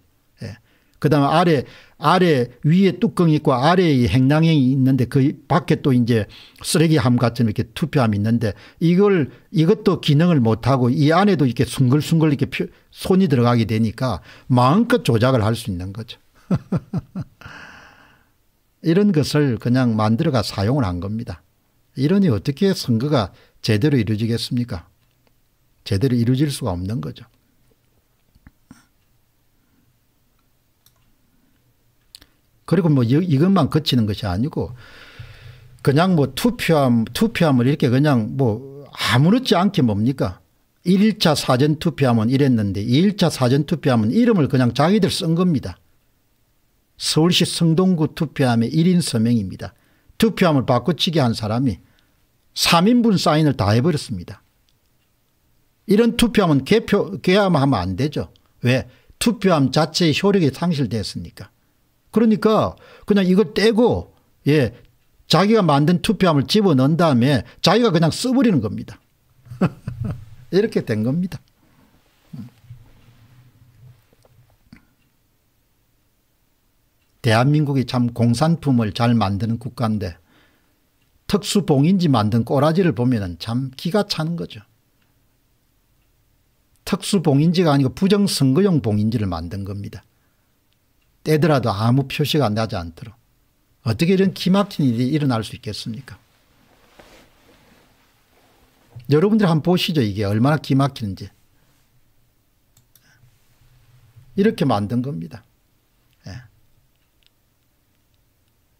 S1: 예. 그 다음에 아래 아래 위에 뚜껑이 있고 아래에 행랑이 있는데 그 밖에 또 이제 쓰레기함 같은 이렇게 투표함이 있는데 이걸 이것도 기능을 못하고 이 안에도 이렇게 숭글숭글 이렇게 표, 손이 들어가게 되니까 마음껏 조작을 할 수 있는 거죠. 이런 것을 그냥 만들어가 사용을 한 겁니다. 이러니 어떻게 선거가 제대로 이루어지겠습니까? 제대로 이루어질 수가 없는 거죠. 그리고 뭐 이것만 거치는 것이 아니고 그냥 뭐 투표함, 투표함을 이렇게 그냥 뭐 아무렇지 않게 뭡니까? 1차 사전 투표함은 이랬는데 2차 사전 투표함은 이름을 그냥 자기들 쓴 겁니다. 서울시 성동구 투표함의 1인 서명입니다. 투표함을 바꿔치기 한 사람이 3인분 사인을 다 해버렸습니다. 이런 투표하면 개표, 개함하면 안 되죠. 왜? 투표함 자체의 효력이 상실됐으니까. 그러니까 그냥 이걸 떼고, 예, 자기가 만든 투표함을 집어넣은 다음에 자기가 그냥 써버리는 겁니다. 이렇게 된 겁니다. 대한민국이 참 공산품을 잘 만드는 국가인데 특수봉인지 만든 꼬라지를 보면 참 기가 차는 거죠. 특수 봉인지가 아니고 부정선거용 봉인지를 만든 겁니다. 떼더라도 아무 표시가 나지 않도록. 어떻게 이런 기막힌 일이 일어날 수 있겠습니까? 여러분들 한번 보시죠. 이게 얼마나 기막히는지. 이렇게 만든 겁니다. 예.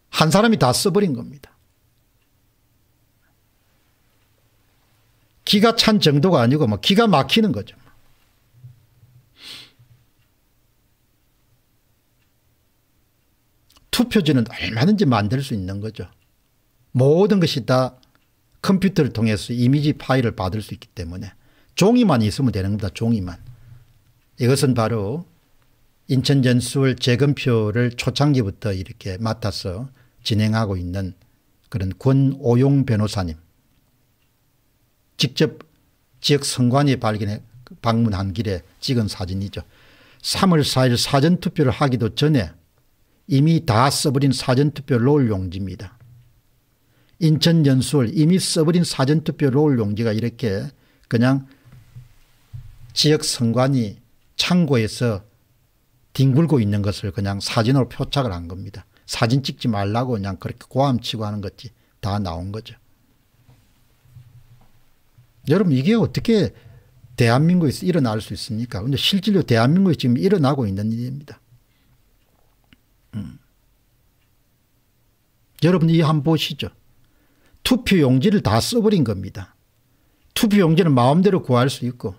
S1: 한 사람이 다 써버린 겁니다. 기가 찬 정도가 아니고 뭐 기가 막히는 거죠. 투표지는 얼마든지 만들 수 있는 거죠. 모든 것이 다 컴퓨터를 통해서 이미지 파일을 받을 수 있기 때문에 종이만 있으면 되는 겁니다. 종이만. 이것은 바로 인천 전술 재검표를 초창기부터 이렇게 맡아서 진행하고 있는 그런 권오용 변호사님. 직접 지역 선관위 발견해 방문한 길에 찍은 사진이죠. 3월 4일 사전투표를 하기도 전에 이미 다 써버린 사전투표 롤 용지입니다. 인천 연수월 이미 써버린 사전투표 롤 용지가 이렇게 그냥 지역 선관위 창고에서 뒹굴고 있는 것을 그냥 사진으로 표착을 한 겁니다. 사진 찍지 말라고 그냥 그렇게 고함치고 하는 것이 다 나온 거죠. 여러분 이게 어떻게 대한민국에서 일어날 수 있습니까? 근데 실제로 대한민국에 지금 일어나고 있는 일입니다. 음. 여러분 이한 번 보시죠. 투표 용지를 다 써버린 겁니다. 투표 용지는 마음대로 구할 수 있고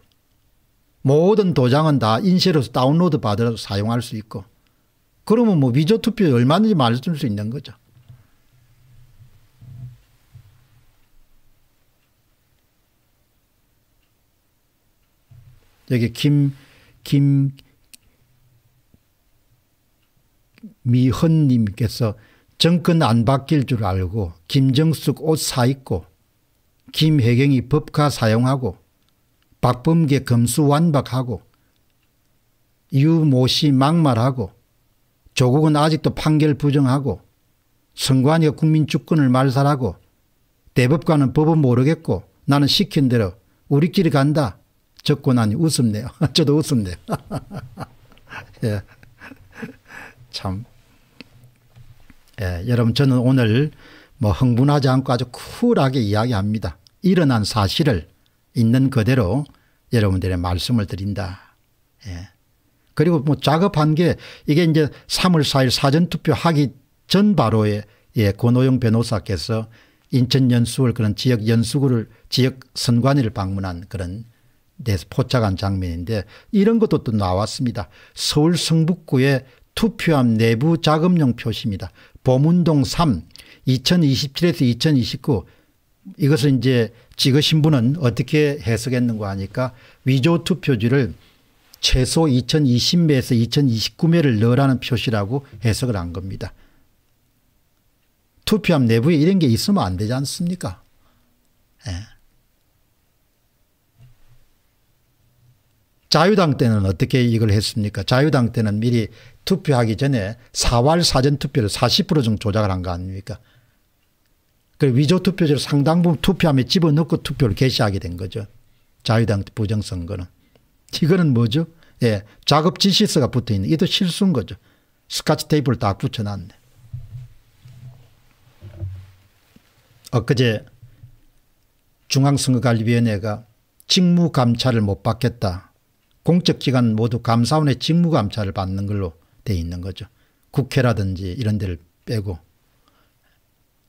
S1: 모든 도장은 다 인쇄로서 다운로드 받아서 사용할 수 있고 그러면 뭐 위조 투표 얼마든지 말해줄 수 있는 거죠. 여기 김, 김, 미헌님께서 정권 안 바뀔 줄 알고 김정숙 옷 사 입고 김혜경이 법카 사용하고 박범계 검수 완박하고 유모 씨 막말하고 조국은 아직도 판결 부정하고 선관위가 국민 주권을 말살하고 대법관은 법은 모르겠고 나는 시킨 대로 우리끼리 간다. 적고 나니 웃음네요. 저도 웃음네요. 예. 참. 예, 여러분 저는 오늘 뭐 흥분하지 않고 아주 쿨하게 이야기합니다. 일어난 사실을 있는 그대로 여러분들의 말씀을 드린다. 예. 그리고 뭐 작업한 게 이게 이제 3월 4일 사전투표 하기 전 바로에 예, 권호영 변호사께서 인천 연수월 그런 지역 연수구를 지역 선관위를 방문한 그런 데서 포착한 장면인데 이런 것도 또 나왔습니다. 서울 성북구의 투표함 내부 자금용 표시입니다. 보문동3 2027에서 2029 이것을 이제 찍으신 분은 어떻게 해석했는가 하니까 위조 투표지를 최소 2020매에서 2029매를 넣으라는 표시라고 해석을 한 겁니다. 투표함 내부에 이런 게 있으면 안 되지 않습니까? 예. 자유당 때는 어떻게 이걸 했습니까? 자유당 때는 미리 투표하기 전에 사활 사전 투표를 40% 정도 조작을 한 거 아닙니까? 그 위조 투표제를 상당 부분 투표함에 집어넣고 투표를 개시하게 된 거죠. 자유당 부정선거는. 이거는 뭐죠? 예. 작업 지시서가 붙어 있는, 이도 실수인 거죠. 스카치 테이프를 딱 붙여놨네. 엊그제 중앙선거관리위원회가 직무감찰을 못 받겠다. 공적기관 모두 감사원의 직무감찰을 받는 걸로 돼 있는 거죠. 국회라든지 이런 데를 빼고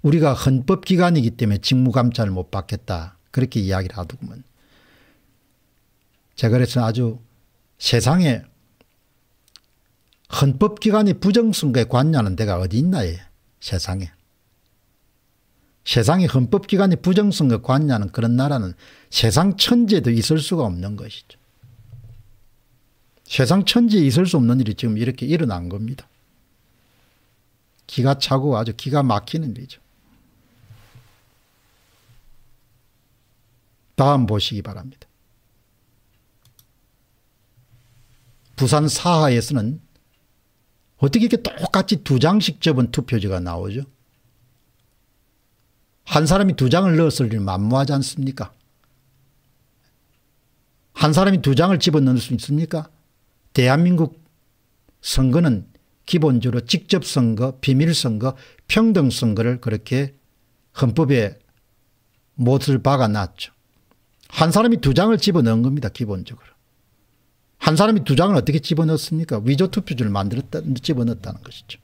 S1: 우리가 헌법기관이기 때문에 직무감찰을 못 받겠다 그렇게 이야기를 하더구먼. 제가 그래서 아주 세상에 헌법기관이 부정선거에 관여하는 데가 어디 있나요 세상에. 세상에 헌법기관이 부정선거에 관여하는 그런 나라는 세상 천재도 있을 수가 없는 것이죠. 세상 천지에 있을 수 없는 일이 지금 이렇게 일어난 겁니다. 기가 차고 아주 기가 막히는 일이죠. 다음 보시기 바랍니다. 부산 사하에서는 어떻게 이렇게 똑같이 두 장씩 접은 투표지가 나오죠? 한 사람이 두 장을 넣었을 일 만무하지 않습니까? 한 사람이 두 장을 집어넣을 수 있습니까? 대한민국 선거는 기본적으로 직접 선거, 비밀 선거, 평등 선거를 그렇게 헌법에 못을 박아놨죠. 한 사람이 두 장을 집어넣은 겁니다. 기본적으로. 한 사람이 두 장을 어떻게 집어넣습니까? 위조 투표지를 만들었다, 집어넣었다는 것이죠.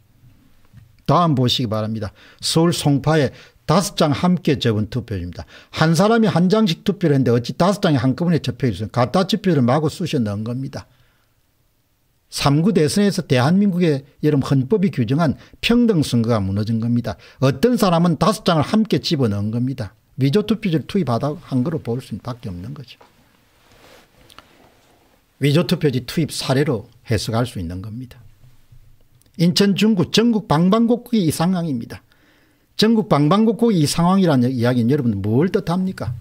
S1: 다음 보시기 바랍니다. 서울 송파에 다섯 장 함께 접은 투표입니다. 한 사람이 한 장씩 투표를 했는데 어찌 다섯 장이 한꺼번에 접혀 있어요. 갖다 투표를 마구 쑤셔 넣은 겁니다. 3구 대선에서 대한민국의 여름 헌법이 규정한 평등선거가 무너진 겁니다. 어떤 사람은 다섯 장을 함께 집어넣은 겁니다. 위조투표지를 투입한 하다 거로 볼 수밖에 없는 거죠. 위조투표지 투입 사례로 해석할 수 있는 겁니다. 인천 중구 전국 방방곡곡이 이 상황입니다. 전국 방방곡곡이 이 상황이라는 이야기는 여러분 뭘 뜻합니까?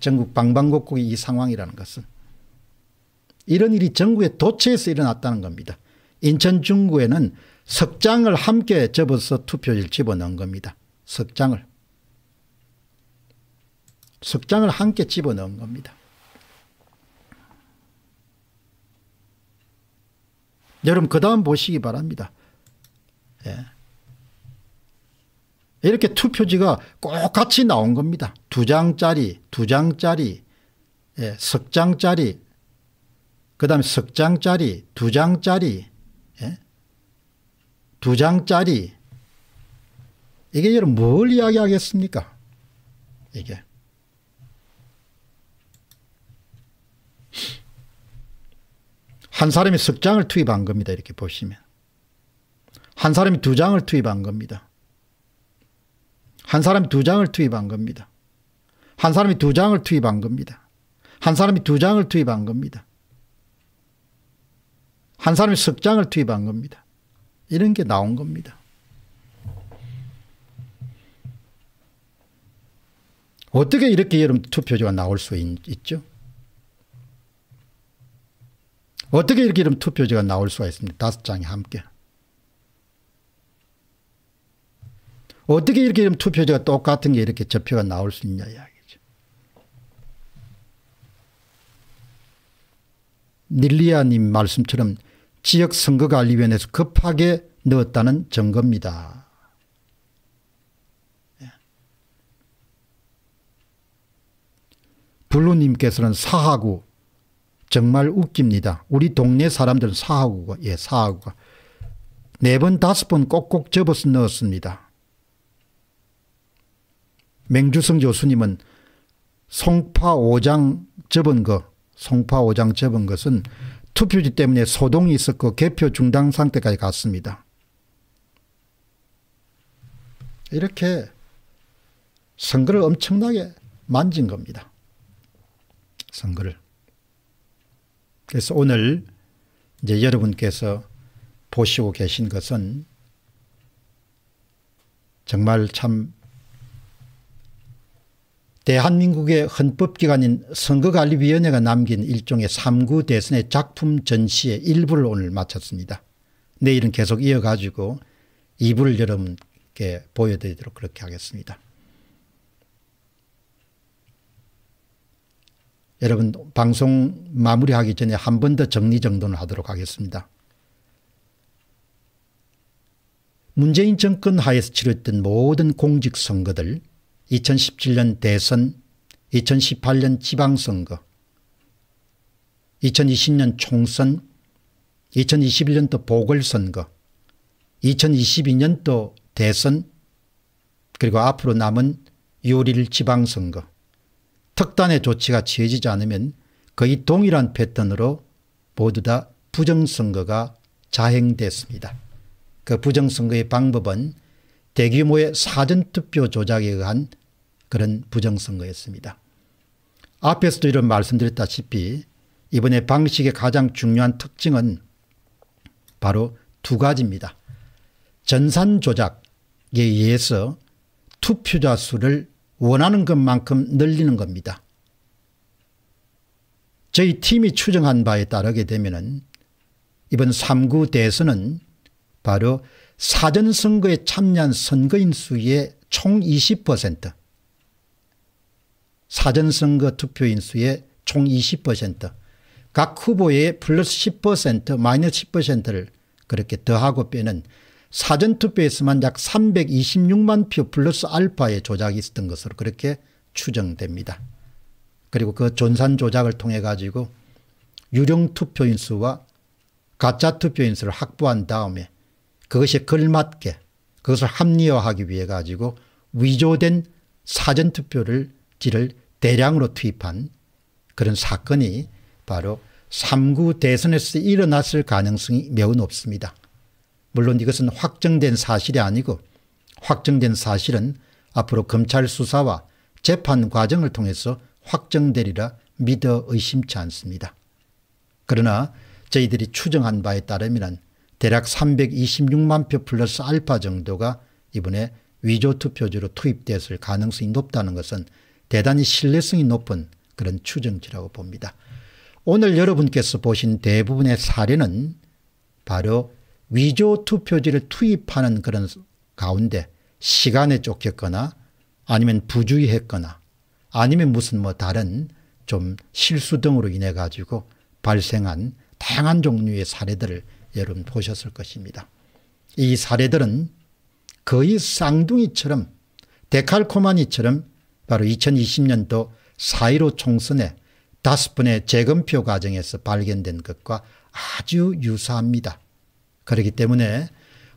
S1: 전국 방방곡곡이 이 상황이라는 것은 이런 일이 전국의 도처에서 일어났다는 겁니다. 인천 중구에는 석장을 함께 접어서 투표지를 집어넣은 겁니다. 석장을. 석장을 함께 집어넣은 겁니다. 여러분 그 다음 보시기 바랍니다. 예. 이렇게 투표지가 꼭 같이 나온 겁니다. 두 장짜리 두 장짜리 예, 석장짜리 그 다음에 석 장짜리, 두 장짜리, 예? 두 장짜리. 이게 여러분 뭘 이야기하겠습니까? 이게. 한 사람이 석 장을 투입한 겁니다. 이렇게 보시면. 한 사람이 두 장을 투입한 겁니다. 한 사람이 두 장을 투입한 겁니다. 한 사람이 두 장을 투입한 겁니다. 한 사람이 두 장을 투입한 겁니다. 한한 사람이 석 장을 투입한 겁니다. 이런 게 나온 겁니다. 어떻게 이렇게 여러분 투표지가 나올 수 있, 죠 어떻게 이렇게 여러 투표지가 나올 수가 있습니까? 다섯 장이 함께. 어떻게 이렇게 이름 투표지가 똑같은 게 이렇게 접표가 나올 수 있냐 이야기죠. 닐리아님 말씀처럼 지역선거관리위원회에서 급하게 넣었다는 증거입니다. 예. 블루님께서는 사하구 정말 웃깁니다. 우리 동네 사람들은 사하구가 예 사하구가 네번 다섯 번 꼭꼭 접어서 넣었습니다. 맹주성 교수님은 송파 5장 접은 거 송파 5장 접은 것은 투표지 때문에 소동이 있었고 개표 중단 상태까지 갔습니다. 이렇게 선거를 엄청나게 만진 겁니다. 선거를. 그래서 오늘 이제 여러분께서 보시고 계신 것은 정말 참 대한민국의 헌법기관인 선거관리위원회가 남긴 일종의 3구 대선의 작품 전시의 일부를 오늘 마쳤습니다. 내일은 계속 이어가지고 2부를 여러분께 보여드리도록 그렇게 하겠습니다. 여러분 방송 마무리하기 전에 한 번 더 정리정돈을 하도록 하겠습니다. 문재인 정권 하에서 치렀던 모든 공직선거들 2017년 대선, 2018년 지방선거, 2020년 총선, 2021년도 보궐선거, 2022년도 대선, 그리고 앞으로 남은 6월 1일 지방선거. 특단의 조치가 취해지지 않으면 거의 동일한 패턴으로 모두 다 부정선거가 자행됐습니다. 그 부정선거의 방법은 대규모의 사전투표 조작에 의한 그런 부정선거였습니다. 앞에서도 이런 말씀드렸다시피 이번에 방식의 가장 중요한 특징은 바로 두 가지입니다. 전산 조작에 의해서 투표자 수를 원하는 것만큼 늘리는 겁니다. 저희 팀이 추정한 바에 따르게 되면 이번 3구 대선은 바로 사전선거에 참여한 선거인 수의 총20% 사전선거 투표인 수의 총 20%, 각 후보의 플러스 10% 마이너스 10%를 그렇게 더하고 빼는 사전투표에서만 약 326만 표 플러스 알파의 조작이 있었던 것으로 그렇게 추정됩니다. 그리고 그 존산 조작을 통해 가지고 유령 투표인수와 가짜 투표인수를 확보한 다음에 그것에 걸맞게 그것을 합리화하기 위해 가지고 위조된 사전투표를 지를 대량으로 투입한 그런 사건이 바로 3구 대선에서 일어났을 가능성이 매우 높습니다. 물론 이것은 확정된 사실이 아니고 확정된 사실은 앞으로 검찰 수사와 재판 과정을 통해서 확정되리라 믿어 의심치 않습니다. 그러나 저희들이 추정한 바에 따르면 대략 326만 표 플러스 알파 정도가 이번에 위조 투표지로 투입됐을 가능성이 높다는 것은 대단히 신뢰성이 높은 그런 추정치라고 봅니다. 오늘 여러분께서 보신 대부분의 사례는 바로 위조 투표지를 투입하는 그런 가운데 시간에 쫓겼거나 아니면 부주의했거나 아니면 무슨 뭐 다른 좀 실수 등으로 인해 가지고 발생한 다양한 종류의 사례들을 여러분 보셨을 것입니다. 이 사례들은 거의 쌍둥이처럼 데칼코마니처럼 바로 2020년도 4.15 총선에 다섯 번의 재검표 과정에서 발견된 것과 아주 유사합니다. 그렇기 때문에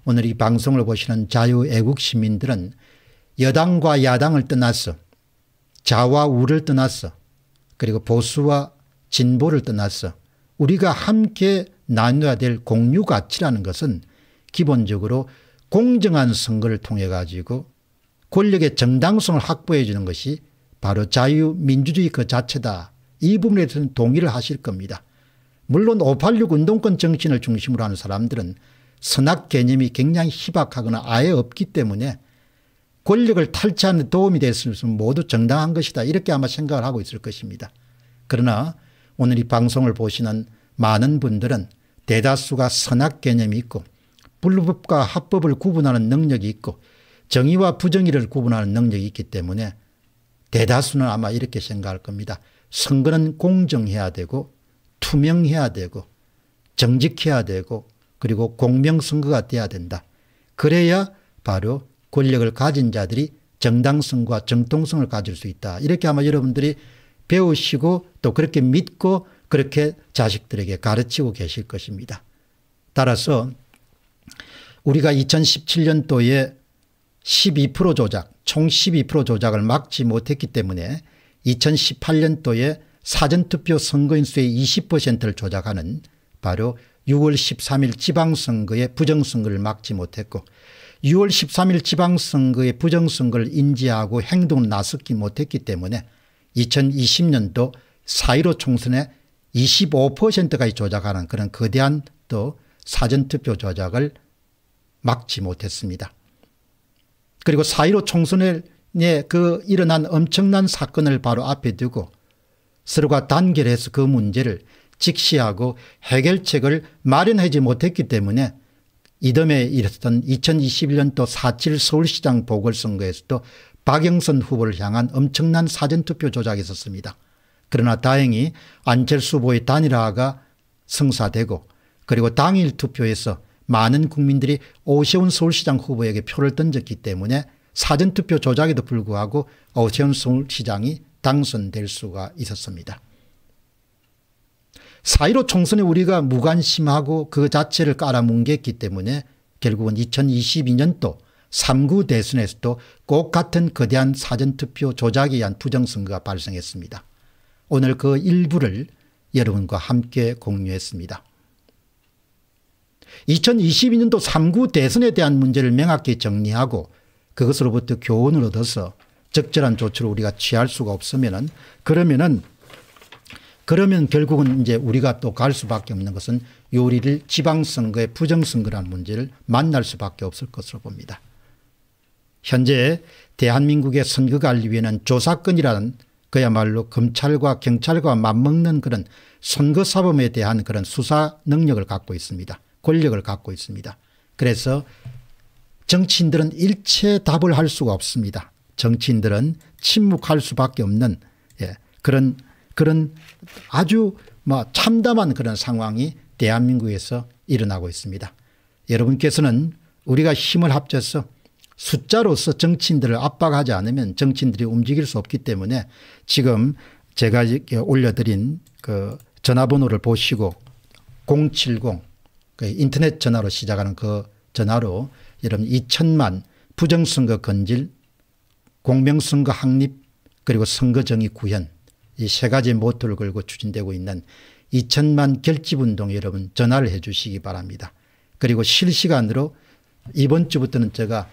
S1: 오늘 이 방송을 보시는 자유애국 시민들은 여당과 야당을 떠나서 좌와 우를 떠나서 그리고 보수와 진보를 떠나서 우리가 함께 나누어야 될 공유 가치라는 것은 기본적으로 공정한 선거를 통해 가지고 권력의 정당성을 확보해 주는 것이 바로 자유민주주의 그 자체다. 이 부분에 대해서는 동의를 하실 겁니다. 물론 586 운동권 정신을 중심으로 하는 사람들은 선악 개념이 굉장히 희박하거나 아예 없기 때문에 권력을 탈취하는 도움이 됐으면 모두 정당한 것이다. 이렇게 아마 생각을 하고 있을 것입니다. 그러나 오늘 이 방송을 보시는 많은 분들은 대다수가 선악 개념이 있고 불법과 합법을 구분하는 능력이 있고 정의와 부정의를 구분하는 능력이 있기 때문에 대다수는 아마 이렇게 생각할 겁니다. 선거는 공정해야 되고 투명해야 되고 정직해야 되고 그리고 공명선거가 돼야 된다. 그래야 바로 권력을 가진 자들이 정당성과 정통성을 가질 수 있다. 이렇게 아마 여러분들이 배우시고 또 그렇게 믿고 그렇게 자식들에게 가르치고 계실 것입니다. 따라서 우리가 2017년도에 12% 조작 총 12% 조작을 막지 못했기 때문에 2018년도에 사전투표 선거인수의 20%를 조작하는 바로 6월 13일 지방선거의 부정선거를 막지 못했고 6월 13일 지방선거의 부정선거를 인지하고 행동을 나섰기 못했기 때문에 2020년도 4.15 총선에 25%까지 조작하는 그런 거대한 또 사전투표 조작을 막지 못했습니다. 그리고 4.15 총선에 예, 그 일어난 엄청난 사건을 바로 앞에 두고 서로가 단결해서 그 문제를 직시하고 해결책을 마련하지 못했기 때문에 이듬해 일었던 2021년도 4.7 서울시장 보궐선거에서도 박영선 후보를 향한 엄청난 사전투표 조작이 있었습니다. 그러나 다행히 안철수 후보의 단일화가 성사되고 그리고 당일 투표에서 많은 국민들이 오세훈 서울시장 후보에게 표를 던졌기 때문에 사전투표 조작에도 불구하고 오세훈 서울시장이 당선될 수가 있었습니다. 4.15 총선에 우리가 무관심하고 그 자체를 깔아뭉갰기 때문에 결국은 2022년도 3구 대선에서도 꼭 같은 거대한 사전투표 조작에 의한 부정선거가 발생했습니다. 오늘 그 일부를 여러분과 함께 공유했습니다. 2022년도 3구 대선에 대한 문제를 명확히 정리하고 그것으로부터 교훈을 얻어서 적절한 조치를 우리가 취할 수가 없으면은 그러면은 그러면 결국은 이제 우리가 또 갈 수밖에 없는 것은 요리를 지방선거의 부정선거라는 문제를 만날 수밖에 없을 것으로 봅니다. 현재 대한민국의 선거관리위원회는 조사권이라는 그야말로 검찰과 경찰과 맞먹는 그런 선거사범에 대한 그런 수사 능력을 갖고 있습니다. 권력을 갖고 있습니다. 그래서 정치인들은 일체 답을 할 수가 없습니다. 정치인들은 침묵할 수밖에 없는 예, 그런 그런 아주 뭐 참담한 그런 상황이 대한민국에서 일어나고 있습니다. 여러분께서는 우리가 힘을 합쳐서 숫자로서 정치인들을 압박하지 않으면 정치인들이 움직일 수 없기 때문에 지금 제가 올려드린 그 전화번호를 보시고 070그 인터넷 전화로 시작하는 그 전화로 여러분 2천만 부정선거 건질 공명선거 확립 그리고 선거정의 구현 이 세 가지 모토를 걸고 추진되고 있는 2천만 결집운동 여러분 전화를 해 주시기 바랍니다. 그리고 실시간으로 이번 주부터는 제가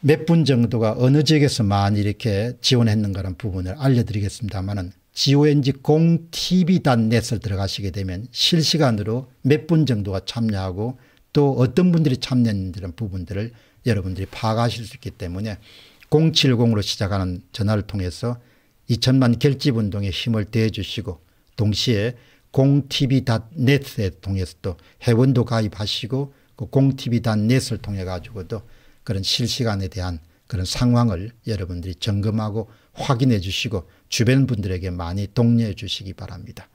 S1: 몇 분 정도가 어느 지역에서 많이 이렇게 지원했는가라는 부분을 알려드리겠습니다만은 gongtv단넷을 들어가시게 되면 실시간으로 몇 분 정도가 참여하고 또 어떤 분들이 참여했는지는 부분들을 여러분들이 파악하실 수 있기 때문에 070으로 시작하는 전화를 통해서 2천만 결집운동에 힘을 대해 주시고 동시에 공TV.net에 통해서 또 회원도 가입하시고 그 공TV.net을 통해 가지고도 그런 실시간에 대한 그런 상황을 여러분들이 점검하고 확인해 주시고 주변 분들에게 많이 독려해 주시기 바랍니다.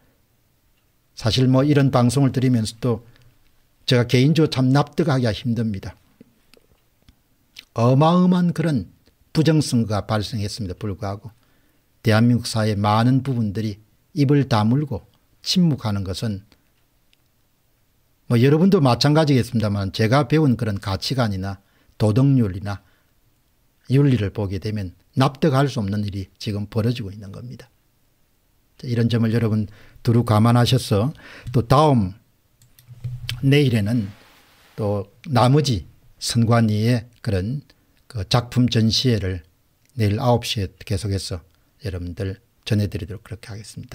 S1: 사실 뭐 이런 방송을 드리면서도 제가 개인적으로 참 납득하기가 힘듭니다. 어마어마한 그런 부정선거가 발생했습니다. 불구하고 대한민국 사회 많은 부분들이 입을 다물고 침묵하는 것은 뭐 여러분도 마찬가지겠습니다만 제가 배운 그런 가치관이나 도덕윤리나 윤리를 보게 되면 납득할 수 없는 일이 지금 벌어지고 있는 겁니다. 이런 점을 여러분 두루 감안하셔서 또 다음 내일에는 또 나머지 선관위의 그런 그 작품 전시회를 내일 9시에 계속해서 여러분들 전해드리도록 그렇게 하겠습니다.